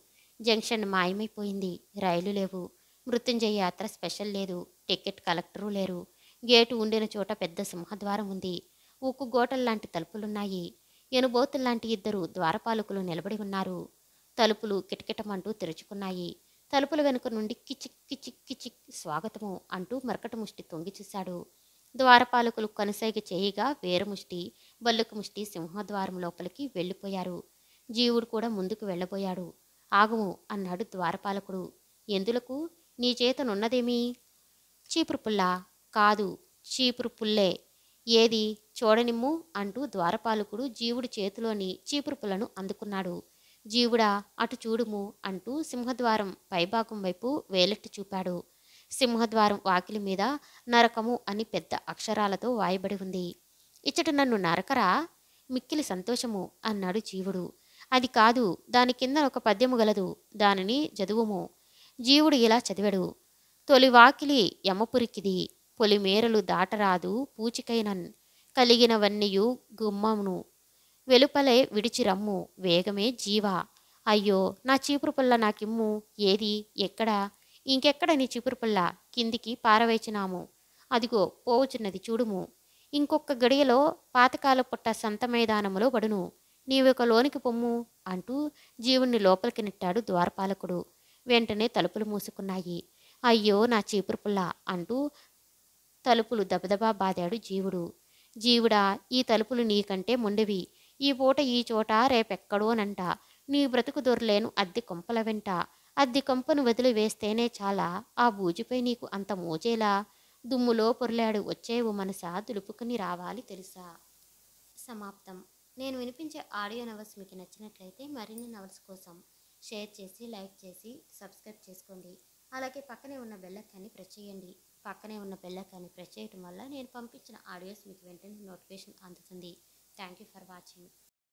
Speaker 1: జంక్షన్ మాయమైపోయింది రైలు లేవు మృత్యుంజయ యాత్ర స్పెషల్ లేదు టికెట్ కలెక్టరు లేరు గేటు ఉండిన చోట పెద్ద సింహద్వారం ఉంది ఉక్కు గోటల్లాంటి తలుపులున్నాయి ఎనుబోతుల్లాంటి ఇద్దరు ద్వారపాలకులు నిలబడి ఉన్నారు తలుపులు కిటకిటమంటూ తెరుచుకున్నాయి తలుపుల వెనుక నుండి కిచిక్ కిచిక్ కిచిక్ స్వాగతము అంటూ మరకట ముష్టి తొంగి చూశాడు ద్వారపాలకులు కనుసైగ చేయగా వేరముష్టి బల్లుకు ముష్టి సింహద్వారం లోపలికి వెళ్ళిపోయారు జీవుడు కూడా ముందుకు వెళ్ళబోయాడు ఆగము అన్నాడు ద్వారపాలకుడు ఎందులకు నీ చేతనున్నదేమీ చీపురు కాదు చీపురు పుల్లే ఏది చూడనిమ్ము అంటూ ద్వారపాలకుడు జీవుడి చేతిలోని చీపురు పుల్లను అందుకున్నాడు జీవుడా అటు చూడుము అంటూ సింహద్వారం పైభాగం వైపు వేలెట్టి చూపాడు సింహద్వారం వాకిలి మీద నరకము అని పెద్ద అక్షరాలతో వాయబడి ఉంది ఇచ్చట నన్ను నరకరా మిక్కిలి సంతోషము అన్నాడు జీవుడు అది కాదు దాని కింద ఒక పద్యము గలదు దానిని చదువుము జీవుడు ఇలా చదివాడు తొలి వాకిలి యమపురికిది పొలిమేరలు దాటరాదు పూచికైన కలిగినవన్నీయు గుమ్మమును వెలుపలే విడిచిరమ్ము వేగమే జీవ అయ్యో నా చీపురు పుల్ల నాకిమ్ము ఏది ఎక్కడ ఇంకెక్కడ నీ చీపురు పుల్ల కిందికి పారవేచినాము అదిగో పోవుచున్నది చూడుము ఇంకొక గడియలో పాతకాల పుట్ట సంత మైదానములో బడును నీవొక లోనికి పొమ్ము అంటూ జీవుణ్ణి లోపలికి నెట్టాడు ద్వారపాలకుడు వెంటనే తలుపులు మూసుకున్నాయి అయ్యో నా చీపురు పుల్ల అంటూ తలుపులు దబదబా బాదాడు జీవుడు జీవుడా ఈ తలుపులు నీకంటే మొండివి ఈ పూట ఈ చోట రేపెక్కడోనంట నీ బ్రతుకు దొరలేను అద్దె కొంపల వెంట అద్దె కొంపను వదిలి వేస్తేనే చాలా ఆ బూజుపై నీకు అంత మోచేలా దుమ్ములో పొరలాడు వచ్చేవు మనసా దులుపుకుని రావాలి తెలుసా సమాప్తం నేను వినిపించే ఆడియో నవల్స్ మీకు నచ్చినట్లయితే మరిన్ని నవల్స్ కోసం షేర్ చేసి లైక్ చేసి సబ్స్క్రైబ్ చేసుకోండి అలాగే పక్కనే ఉన్న బెల్లక్కని ప్రెస్ చేయండి పక్కనే ఉన్న బెల్లకాన్ని ప్రెస్ చేయడం వల్ల నేను పంపించిన ఆడియోస్ మీకు వెంటనే నోటిఫికేషన్ అందుతుంది థ్యాంక్ యూ ఫర్ వాచింగ్